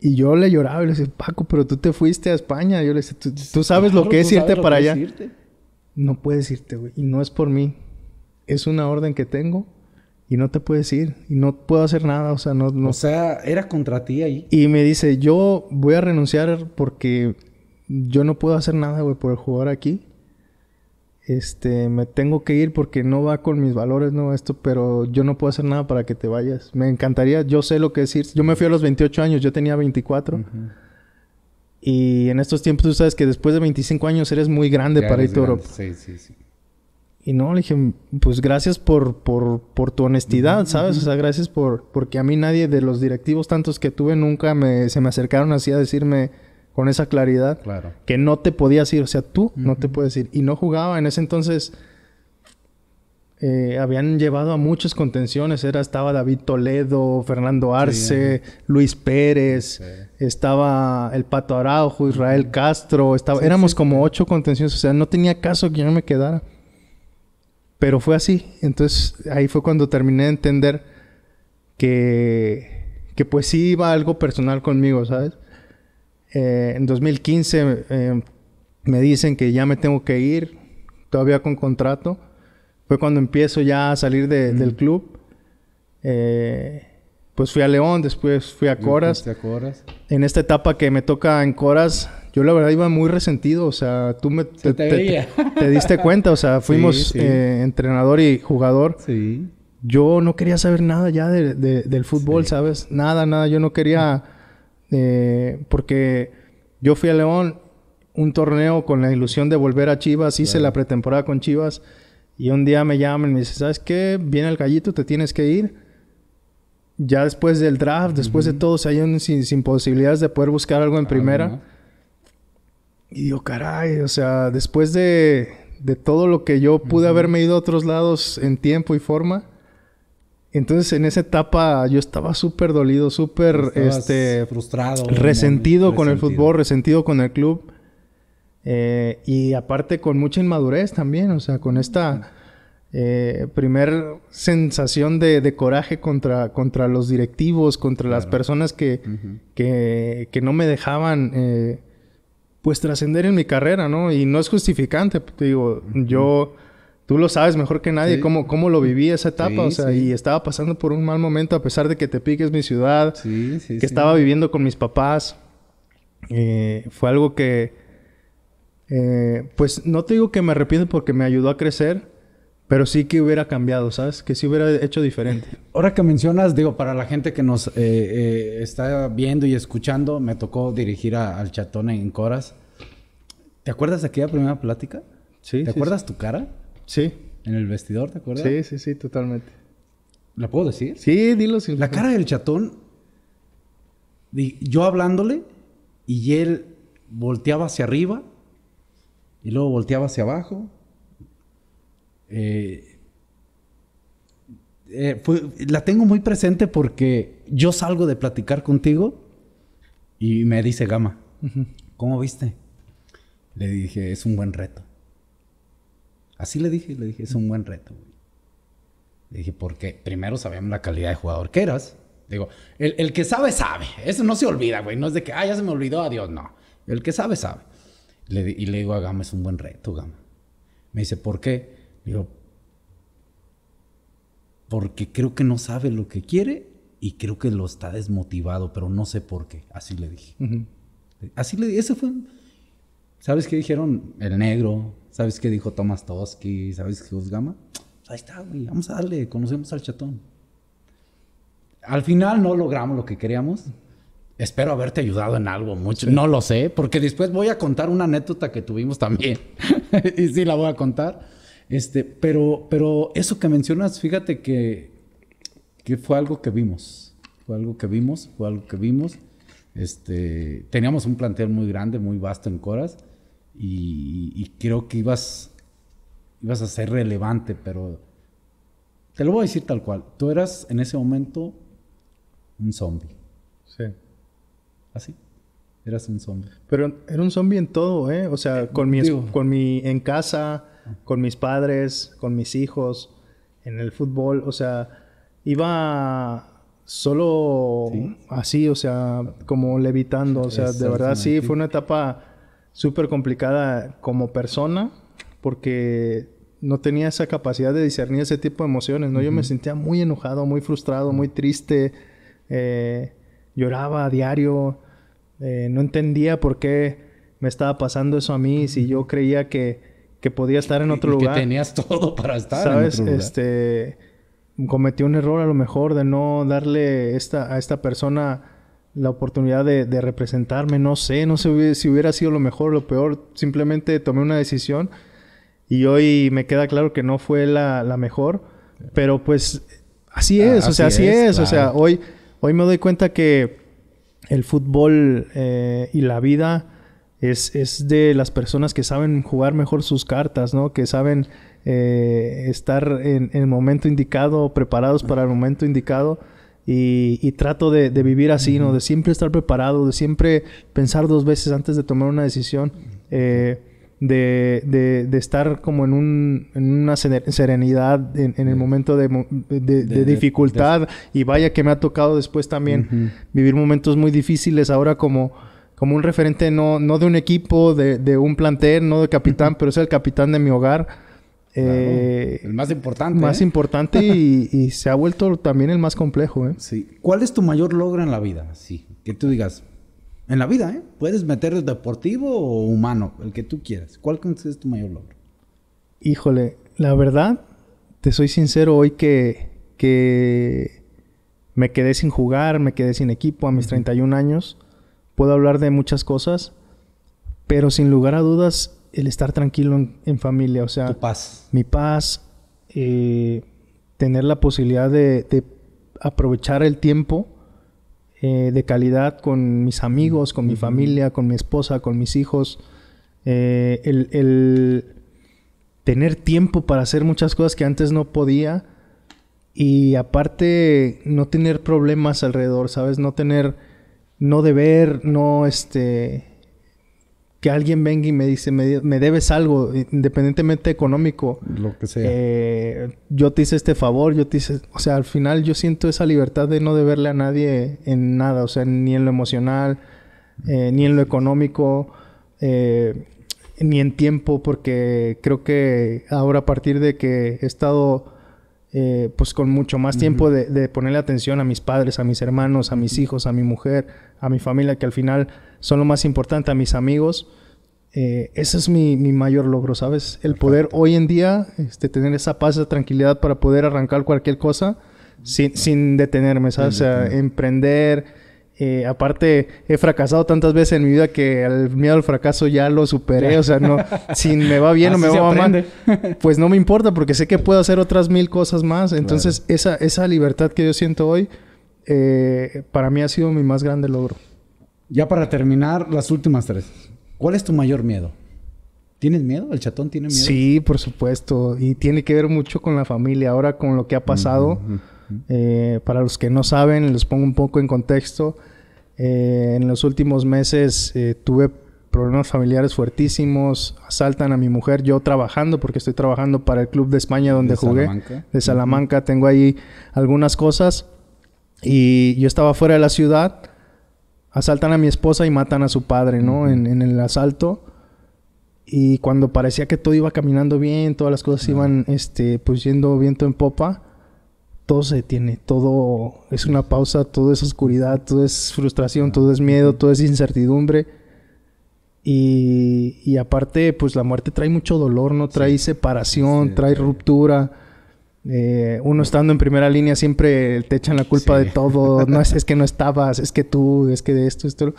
Speaker 1: Y yo le lloraba y le decía, Paco, pero tú te fuiste a España. Yo le decía, tú, sabes lo que es irte para allá. No puedes irte, güey. Y no es por mí. Es una orden que tengo y no te puedes ir y no puedo hacer nada, o sea, no, no... O sea, era contra ti ahí. Y me dice, yo voy a renunciar porque yo no puedo hacer nada, güey, por jugar aquí. Este, me tengo que ir porque no va con mis valores, no esto, pero yo no puedo hacer nada para que te vayas. Me encantaría, yo sé lo que decir. Yo me fui a los 28 años, yo tenía 24. Y en estos tiempos tú sabes que después de 25 años eres muy grande para irte a Europa.
Speaker 2: Sí, sí, sí.
Speaker 1: Y no, le dije, pues gracias por, por, por tu honestidad, ¿sabes? O sea, gracias por, porque a mí nadie de los directivos tantos que tuve nunca me, se me acercaron así a decirme con esa claridad claro. que no te podías ir, o sea, tú no te puedes ir. Y no jugaba, en ese entonces eh, habían llevado a muchas contenciones, era, estaba David Toledo, Fernando Arce, Luis Pérez, estaba el Pato Araujo, Israel Castro, estaba, éramos como ocho contenciones, o sea, no tenía caso que yo no me quedara. Pero fue así. Entonces ahí fue cuando terminé de entender que, que pues sí iba algo personal conmigo, ¿sabes? Eh, en 2015 em, me dicen que ya me tengo que ir, todavía con contrato. Fue cuando empiezo ya a salir del club. Eh, pues fui a León, después fui a Coras. En esta etapa que me toca en Coras, yo la verdad iba muy resentido, o sea, tú me... Te, diste cuenta, o sea, fuimos eh, entrenador y jugador. Sí. Yo no quería saber nada ya del fútbol, ¿sabes? Nada, nada, yo no quería... Eh, porque yo fui a León un torneo con la ilusión de volver a Chivas, hice la pretemporada con Chivas y un día me llaman y me dicen, ¿sabes qué? Viene el gallito, te tienes que ir. Ya después del draft, después de todo, se sin, posibilidades de poder buscar algo en primera. Y digo, caray, o sea, después de, de todo lo que yo pude haberme ido a otros lados en tiempo y forma. Entonces en esa etapa yo estaba súper dolido, súper este,
Speaker 2: frustrado. Resentido con el
Speaker 1: fútbol, resentido con el club. Eh, y aparte con mucha inmadurez también, o sea, con esta eh, primer sensación de, coraje contra, contra los directivos, contra las personas que, que, que, no me dejaban... Eh, pues trascender en mi carrera, ¿no? Y no es justificante, te digo, yo, tú lo sabes mejor que nadie cómo, lo viví esa etapa, o sea, y estaba pasando por un mal momento a pesar de que te piques mi ciudad, que estaba viviendo con mis papás, eh, fue algo que, eh, pues no te digo que me arrepiento porque me ayudó a crecer, pero sí que hubiera
Speaker 2: cambiado, ¿sabes? Que sí hubiera hecho diferente. Ahora que mencionas, digo, para la gente que nos eh, eh, está viendo y escuchando, me tocó dirigir al chatón en Coras. ¿Te acuerdas de aquella primera plática? Sí. ¿Te acuerdas tu cara? Sí. ¿En el vestidor, te acuerdas? Sí, sí, sí, totalmente. ¿La puedo decir? Sí, dilo. Sin la cara del chatón, yo hablándole y él volteaba hacia arriba y luego volteaba hacia abajo eh, eh, la tengo muy presente porque yo salgo de platicar contigo y me dice Gama, ¿cómo viste? Le dije, es un buen reto. Así le dije, le dije, es un buen reto. Le dije, porque primero sabíamos la calidad de jugador que eras. Digo, el, que sabe, sabe. Eso no se olvida, güey. No es de que, ah, ya se me olvidó, Dios No. El que sabe, sabe. y le digo a Gama, es un buen reto, Gama. Me dice, ¿por qué? Digo, porque creo que no sabe lo que quiere y creo que lo está desmotivado, pero no sé por qué. Así le dije. Así le dije. eso fue. ¿Sabes qué dijeron? El negro. ¿Sabes qué dijo Tomás Toski? ¿Sabes qué Gama? Pues ahí está, güey. Vamos a darle. Conocemos al chatón. Al final no logramos lo que queríamos. Espero haberte ayudado en algo mucho. No lo sé, porque después voy a contar una anécdota que tuvimos también. y sí la voy a contar. Este, pero, pero eso que mencionas, fíjate que, que fue algo que vimos. Fue algo que vimos, fue algo que vimos. Este, teníamos un plantel muy grande, muy vasto en Coras, y, creo que ibas, ibas a ser relevante, pero te lo voy a decir tal cual. Tú eras en ese momento un zombie. Sí. Así. ¿Ah, eras un zombie. Pero era un zombie en todo, ¿eh? O
Speaker 1: sea, con mi, con mi en casa, con mis padres, con mis hijos, en el fútbol, o sea, iba solo así, o sea, como levitando, o sea, de verdad sí, fue una etapa súper complicada como persona, porque no tenía esa capacidad de discernir ese tipo de emociones, ¿no? Yo me sentía muy enojado, muy frustrado, muy triste, eh, lloraba a diario, eh, no entendía por qué me estaba pasando eso a mí, si yo creía que que podía estar en otro lugar. Que
Speaker 2: tenías todo para estar ¿Sabes? en otro lugar.
Speaker 1: Este, cometí un error a lo mejor de no darle esta, a esta persona la oportunidad de, representarme. No sé, no sé si hubiera sido lo mejor o lo peor. Simplemente tomé una decisión y hoy me queda claro que no fue la, mejor. Pero pues así ah, es, o sea, así es. O sea, hoy, hoy me doy cuenta que el fútbol eh, y la vida es, de las personas que saben jugar mejor sus cartas, ¿no? Que saben eh, estar en, el momento indicado, preparados para el momento indicado. Y, trato de, vivir así, ¿no? De siempre estar preparado, de siempre pensar dos veces antes de tomar una decisión. Eh, de, de, estar como en, un, una serenidad en, el momento de, dificultad. Y vaya que me ha tocado después también vivir momentos muy difíciles ahora como como un referente no, no de un equipo, de, un plantel, no de capitán, pero es el capitán de mi hogar. Eh,
Speaker 2: el más importante. Más ¿eh? importante y, se ha vuelto también el más complejo. ¿eh? Sí. ¿Cuál es tu mayor logro en la vida? Sí. Que tú digas, en la vida, ¿eh? Puedes meter el deportivo o humano, el que tú quieras. ¿Cuál es tu mayor logro?
Speaker 1: Híjole, la verdad, te soy sincero hoy que, que me quedé sin jugar, me quedé sin equipo a mis 31 años puedo hablar de muchas cosas, pero sin lugar a dudas, el estar tranquilo en, familia, o sea, paz. mi paz, eh, tener la posibilidad de, aprovechar el tiempo eh, de calidad con mis amigos, con mi familia, con mi esposa, con mis hijos, eh, el tener tiempo para hacer muchas cosas que antes no podía y aparte no tener problemas alrededor, ¿sabes? No tener no deber, no este que alguien venga y me dice, me, debes algo, independientemente económico. Lo que sea. Eh, yo te hice este favor, yo te hice... O sea, al final yo siento esa libertad de no deberle a nadie en nada, o sea, ni en lo emocional, eh, ni en lo económico, eh, ni en tiempo, porque creo que ahora a partir de que he estado eh, pues con mucho más tiempo de, ponerle atención a mis padres, a mis hermanos, a mis hijos, a mi mujer, a mi familia, que al final son lo más importante, a mis amigos. Eh, ese es mi, mayor logro, ¿sabes? El poder hoy en día este, tener esa paz, esa tranquilidad para poder arrancar cualquier cosa sin, detenerme, ¿sabes? emprender, eh, aparte, he fracasado tantas veces en mi vida que el miedo al fracaso ya lo superé. O sea, no, si me va bien o me va mal, pues no me importa porque sé que puedo hacer otras mil cosas más. Entonces, esa, esa libertad que yo siento hoy, eh, para mí ha sido mi
Speaker 2: más grande logro. Ya para terminar, las últimas tres. ¿Cuál es tu mayor miedo? ¿Tienes miedo? ¿El chatón tiene miedo? Sí, por supuesto. Y tiene que ver mucho con la familia.
Speaker 1: Ahora con lo que ha pasado. Eh, para los que no saben, les pongo un poco en contexto. Eh, en los últimos meses eh, tuve problemas familiares fuertísimos, asaltan a mi mujer, yo trabajando, porque estoy trabajando para el Club de España donde jugué, de Salamanca, tengo ahí algunas cosas, y yo estaba fuera de la ciudad, asaltan a mi esposa y matan a su padre, ¿no? en, el asalto. Y cuando parecía que todo iba caminando bien, todas las cosas iban, este, pues yendo viento en popa, todo se tiene, todo es una pausa, todo es oscuridad, todo es frustración, todo es miedo, todo es incertidumbre. Y, aparte, pues la muerte trae mucho dolor, ¿no? Trae separación, trae ruptura. Eh, uno estando en primera línea siempre te echan la culpa de todo. No es, que no estabas, es que tú, es que de esto, esto.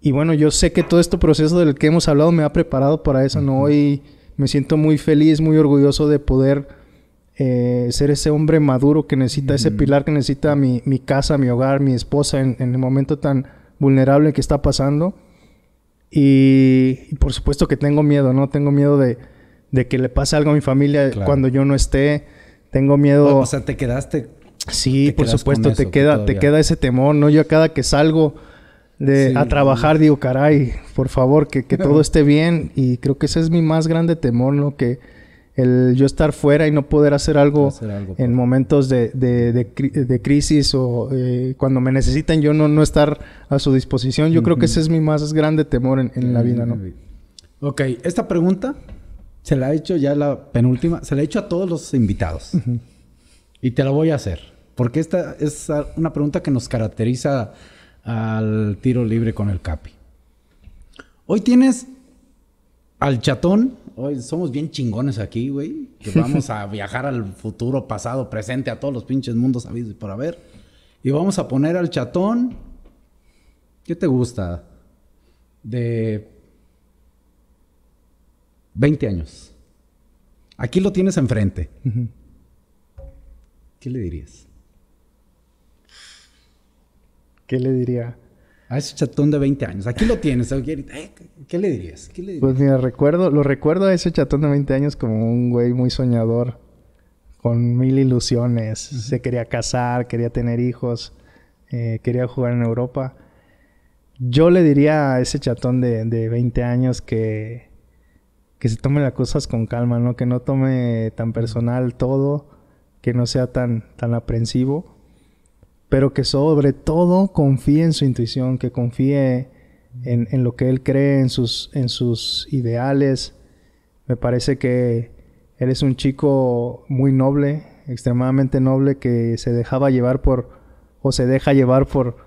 Speaker 1: Y bueno, yo sé que todo este proceso del que hemos hablado me ha preparado para eso, ¿no? Y me siento muy feliz, muy orgulloso de poder eh, ser ese hombre maduro que necesita, ese pilar que necesita mi, casa, mi hogar, mi esposa en, el momento tan vulnerable que está pasando. Y, por supuesto que tengo miedo, ¿no? Tengo miedo de, de que le pase algo a mi familia cuando yo no esté. Tengo miedo. o sea, te quedaste. Sí, por supuesto, te queda, te queda ese temor, ¿no? Yo cada que salgo de a trabajar digo, caray, por favor, que, que todo esté bien. Y creo que ese es mi más grande temor, ¿no? Que, el yo estar fuera y no poder hacer algo, en pues. momentos de, de, crisis o eh, cuando me necesitan yo no, no estar a su disposición. Yo creo que ese es mi más grande temor en, en la vida, ¿no?
Speaker 2: Ok, esta pregunta se la he hecho ya la penúltima, se la he hecho a todos los invitados. Y te la voy a hacer, porque esta es una pregunta que nos caracteriza al tiro libre con el CAPI. Hoy tienes al chatón. Hoy somos bien chingones aquí, güey. Que vamos a viajar al futuro, pasado, presente, a todos los pinches mundos habidos y por haber. Y vamos a poner al chatón. ¿Qué te gusta? De 20 años. Aquí lo tienes enfrente. ¿Qué le dirías? ¿Qué le diría? a ese chatón de 20 años. Aquí lo tienes. Eh, ¿Qué le dirías? Pues
Speaker 1: mira, recuerdo, lo recuerdo a ese chatón de 20 años como un güey muy soñador, con mil ilusiones. Se quería casar, quería tener hijos, eh, quería jugar en Europa. Yo le diría a ese chatón de, 20 años que, que se tome las cosas con calma, ¿no? Que no tome tan personal todo, que no sea tan, tan aprensivo pero que sobre todo confíe en su intuición, que confíe en, lo que él cree, en sus, en sus ideales. Me parece que él es un chico muy noble, extremadamente noble, que se dejaba llevar por, o se deja llevar por,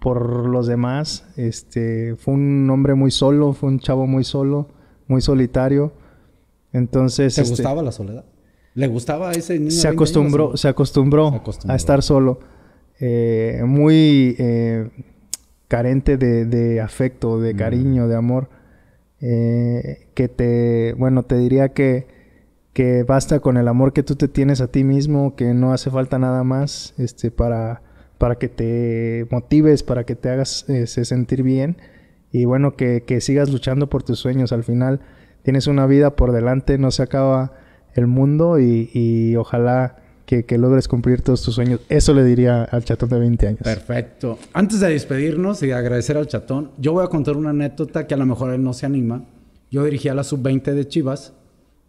Speaker 1: por los demás. Este, fue un hombre muy solo, fue un chavo muy solo, muy solitario. Entonces, ¿te este, gustaba
Speaker 2: la soledad? ¿Le gustaba ese niño? se acostumbró, se acostumbró a
Speaker 1: estar solo. Eh, muy eh, carente de, afecto, de mm. cariño, de amor, eh, que te, bueno, te diría que, que basta con el amor que tú te tienes a ti mismo, que no hace falta nada más este, para, para que te motives, para que te hagas este, sentir bien y bueno, que, sigas luchando por tus sueños. Al final tienes una vida por delante, no se acaba el mundo y ojalá que, logres cumplir todos tus sueños. Eso le diría al chatón de 20 años.
Speaker 2: Perfecto. Antes de despedirnos y agradecer al chatón, yo voy a contar una anécdota que a lo mejor él no se anima. Yo dirigía la sub-20 de Chivas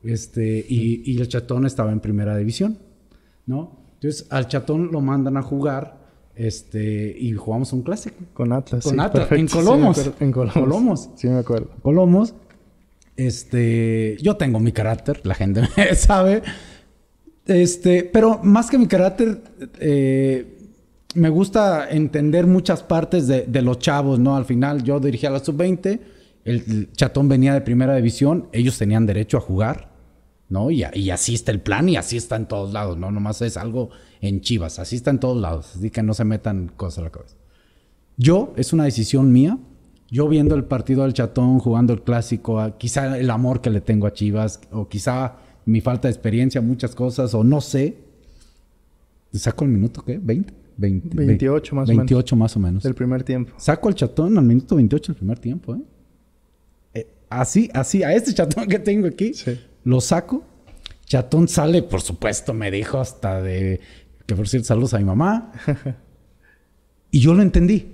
Speaker 2: este, y, el chatón estaba en primera división, ¿no? Entonces al chatón lo mandan a jugar este, y jugamos un clásico. Con Atlas. Con Atlas. En Colomos. Colomos. Sí, me acuerdo. Colomos. Este, yo tengo mi carácter, la gente sabe. Este, pero más que mi carácter, eh, me gusta entender muchas partes de, los chavos, ¿no? Al final yo dirigía la sub-20, el chatón venía de primera división, ellos tenían derecho a jugar, ¿no? Y, así está el plan y así está en todos lados, ¿no? Nomás es algo en chivas, así está en todos lados, así que no se metan cosas a la cabeza. Yo, es una decisión mía, yo viendo el partido del chatón, jugando el clásico, quizá el amor que le tengo a Chivas, o quizá mi falta de experiencia, muchas cosas, o no sé. Saco el minuto, ¿qué? ¿20? 20 28 más o menos. más o menos. Del primer tiempo. Saco el chatón al minuto 28 del primer tiempo, ¿eh? Eh, así, así, a este chatón que tengo aquí, lo saco. Chatón sale, por supuesto, me dijo hasta de... Que por cierto, saludos a mi mamá. y yo lo entendí.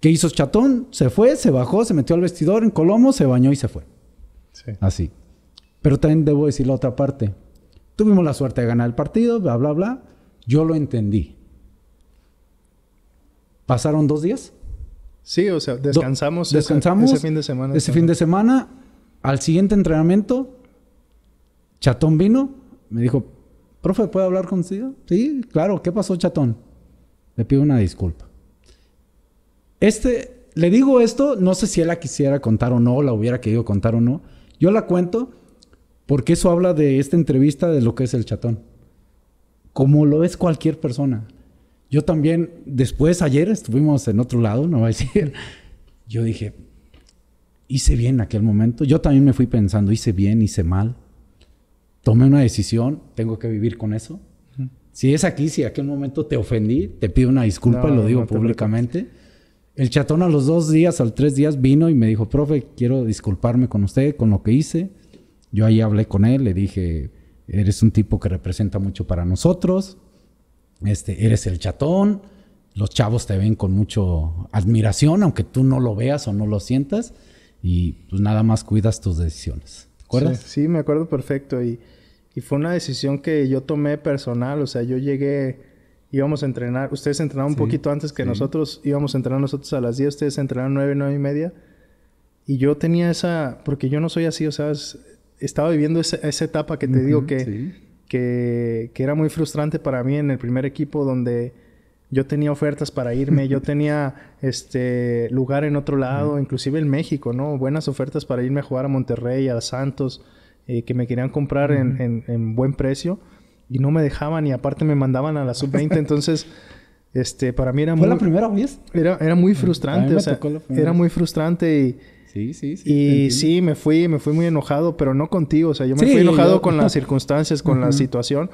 Speaker 2: ¿Qué hizo Chatón? Se fue, se bajó, se metió al vestidor en Colomo, se bañó y se fue. Así. Pero también debo decir la otra parte. Tuvimos la suerte de ganar el partido, bla, bla, bla. Yo lo entendí. ¿Pasaron dos días? Sí, o sea, descansamos, descansamos ese, fin de
Speaker 1: semana. Ese fin de
Speaker 2: semana, al siguiente entrenamiento, Chatón vino, me dijo, profe, ¿puedo hablar contigo? Sí, claro, ¿qué pasó, Chatón? Le pido una disculpa. Este, le digo esto, no sé si él la quisiera contar o no, la hubiera querido contar o no. Yo la cuento porque eso habla de esta entrevista de lo que es el chatón. Como lo es cualquier persona. Yo también, después, ayer estuvimos en otro lado, no va a decir. Yo dije, hice bien en aquel momento. Yo también me fui pensando, hice bien, hice mal. Tomé una decisión, tengo que vivir con eso. Si es aquí, si en aquel momento te ofendí, te pido una disculpa y lo digo públicamente. El chatón a los dos días, al tres días, vino y me dijo, profe, quiero disculparme con usted, con lo que hice. Yo ahí hablé con él, le dije, eres un tipo que representa mucho para nosotros, este, eres el chatón, los chavos te ven con mucha admiración, aunque tú no lo veas o no lo sientas, y pues nada más cuidas tus decisiones. ¿Te acuerdas?
Speaker 1: Sí, me acuerdo perfecto, y, y, fue una decisión que yo tomé personal, o sea, yo llegué, íbamos a entrenar, ustedes entrenaron un poquito antes que nosotros, íbamos a entrenar nosotros a las 10, ustedes entrenaron 9, 9 y media. Y yo tenía esa, porque yo no soy así, o sea, estaba viviendo esa, etapa que te digo que, que, era muy frustrante para mí en el primer equipo donde yo tenía ofertas para irme, yo tenía este lugar en otro lado, inclusive en México, ¿no? Buenas ofertas para irme a jugar a Monterrey, a Santos, eh, que me querían comprar en, buen precio y no me dejaban y aparte me mandaban a la sub-20, entonces... Este, para mí era ¿Fue la primera vez? Era, era muy frustrante, o sea, era muy frustrante y, y sí, me fui, me fui muy enojado, pero no contigo. O sea, yo me fui enojado con las circunstancias, con la situación.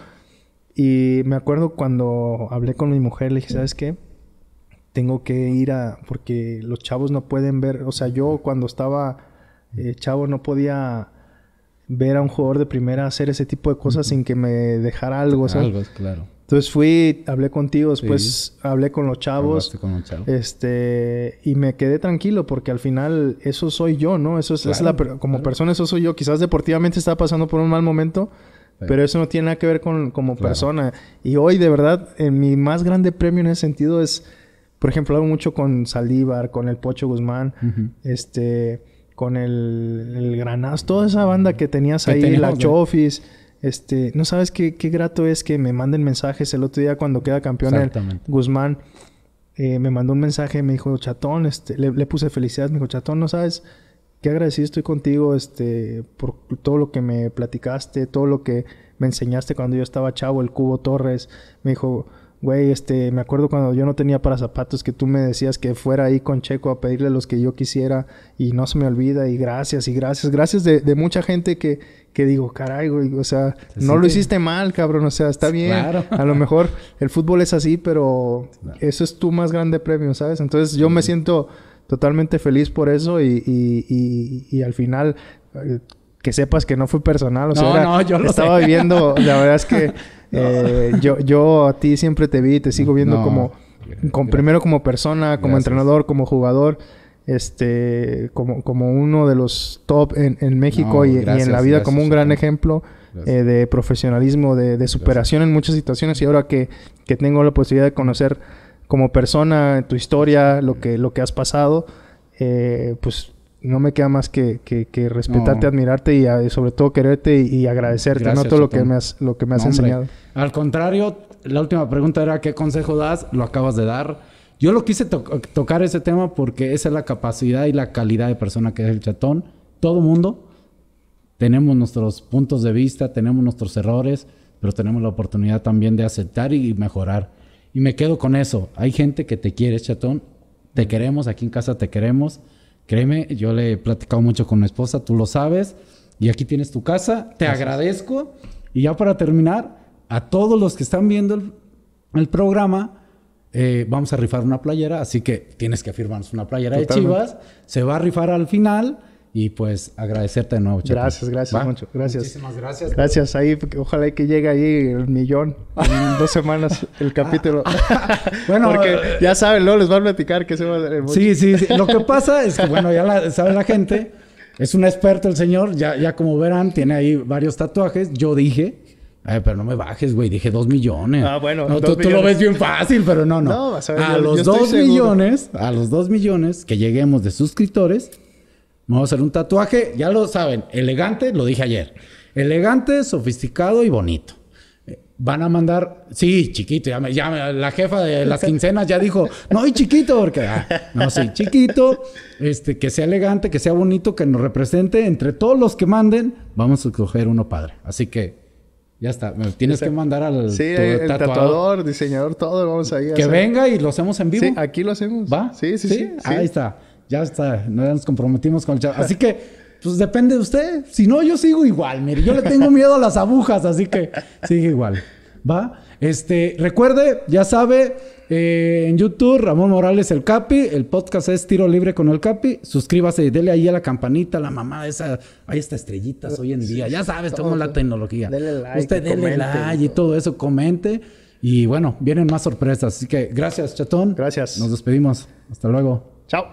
Speaker 1: Y me acuerdo cuando hablé con mi mujer, le dije, ¿sabes qué? Tengo que ir a... porque los chavos no pueden ver... O sea, yo cuando estaba eh, chavo no podía ver a un jugador de primera hacer ese tipo de cosas sin que me dejara algo, Algo, claro. Entonces fui, hablé contigo, después pues, hablé con los chavos. Este, y me quedé tranquilo porque al final eso soy yo, ¿no? Eso es, la, como persona eso soy yo. Quizás deportivamente estaba pasando por un mal momento, pero eso no tiene nada que ver con como persona. Y hoy de verdad, mi más grande premio en ese sentido es, por ejemplo, hablo mucho con Saldívar, con el Pocho Guzmán, este, con el, el toda esa banda que tenías ahí, la Chofis. Este, no sabes qué, grato es que me manden mensajes. El otro día cuando queda campeón el Guzmán eh, me mandó un mensaje, me dijo, chatón, este, le, puse felicidad, me dijo, chatón, no sabes qué agradecido estoy contigo este, por todo lo que me platicaste, todo lo que me enseñaste cuando yo estaba chavo, el Cubo Torres, me dijo, güey, este, me acuerdo cuando yo no tenía para zapatos que tú me decías que fuera ahí con Checo a pedirle los que yo quisiera y no se me olvida y gracias y gracias, gracias de, mucha gente que, digo, caray, güey, o sea, no lo hiciste mal, cabrón, o sea, está bien. Claro. A lo mejor el fútbol es así, pero eso es tu más grande premio, ¿sabes? Entonces yo me siento totalmente feliz por eso y, y, al final eh, que sepas que no fue personal, o sea, yo estaba viviendo, la verdad es que... Eh, yo, yo a ti siempre te vi, te sigo viendo como, primero como persona, como entrenador, como jugador este como, uno de los top en, México y, en la vida como un gran ejemplo eh, de profesionalismo, de, superación en muchas situaciones y ahora que, tengo la posibilidad de conocer como persona tu historia, lo que, lo que has pasado, eh, pues no me queda más que, que, respetarte, admirarte y ah, sobre todo quererte y, agradecerte, ¿no? Todo lo que me has, lo que me has enseñado.
Speaker 2: Al contrario, la última pregunta era ¿qué consejo das? Lo acabas de dar. Yo lo quise tocar ese tema porque esa es la capacidad y la calidad de persona que es el chatón. Todo mundo tenemos nuestros puntos de vista, tenemos nuestros errores, pero tenemos la oportunidad también de aceptar y mejorar. Y me quedo con eso. Hay gente que te quiere, chatón. Te queremos, aquí en casa te queremos Créeme, yo le he platicado mucho con mi esposa, tú lo sabes. Y aquí tienes tu casa. Te agradezco. Y ya para terminar, a todos los que están viendo el, programa, eh, vamos a rifar una playera. Así que tienes que firmarnos una playera de Chivas. Se va a rifar al final. Y pues agradecerte de nuevo, Gracias, gracias, mucho Gracias. Muchísimas gracias. Gracias. Ahí, ojalá que llegue ahí el millón en dos semanas el capítulo.
Speaker 1: bueno, porque eh, ya saben, lo les va a platicar que se va a sí, sí, sí. Lo que
Speaker 2: pasa es que, bueno, ya la, sabe la gente, es un experto el señor. Ya, ya como verán, tiene ahí varios tatuajes. Yo dije, pero no me bajes, güey. Dije dos millones. Ah, bueno. tú, lo ves bien fácil, pero no, no. no vas a, ver, a los dos millones, a los dos millones que lleguemos de suscriptores, Vamos a hacer un tatuaje, ya lo saben, elegante, lo dije ayer. Elegante, sofisticado y bonito. Eh, Van a mandar, sí, chiquito, ya, me, ya la jefa de las quincenas ya dijo, no, y chiquito, porque, ah, no, sí, chiquito, este, que sea elegante, que sea bonito, que nos represente. Entre todos los que manden, vamos a escoger uno padre. Así que ya está. tienes que mandar al sí, el tatuador.
Speaker 1: diseñador, todo. Vamos A que venga
Speaker 2: y lo hacemos en vivo. Sí,
Speaker 1: aquí lo hacemos. ¿Va?
Speaker 2: sí. sí, sí. Ahí está. Ya está, no nos comprometimos con el chat Así que, pues depende de usted. Si no, yo sigo igual. Mire, yo le tengo miedo a las agujas, así que sigue igual. ¿Va? Este, recuerde, ya sabe, eh, en YouTube, Ramón Morales El Capi. El podcast es Tiro Libre con El Capi. Suscríbase, dele ahí a la campanita, la mamá esa. Ahí está estrellitas hoy en día. Ya sabes tomo la tecnología. Dele like. Usted dele like y todo eso, comente. Y bueno, vienen más sorpresas. Así que gracias, chatón. Gracias. Nos despedimos. Hasta luego. Chao.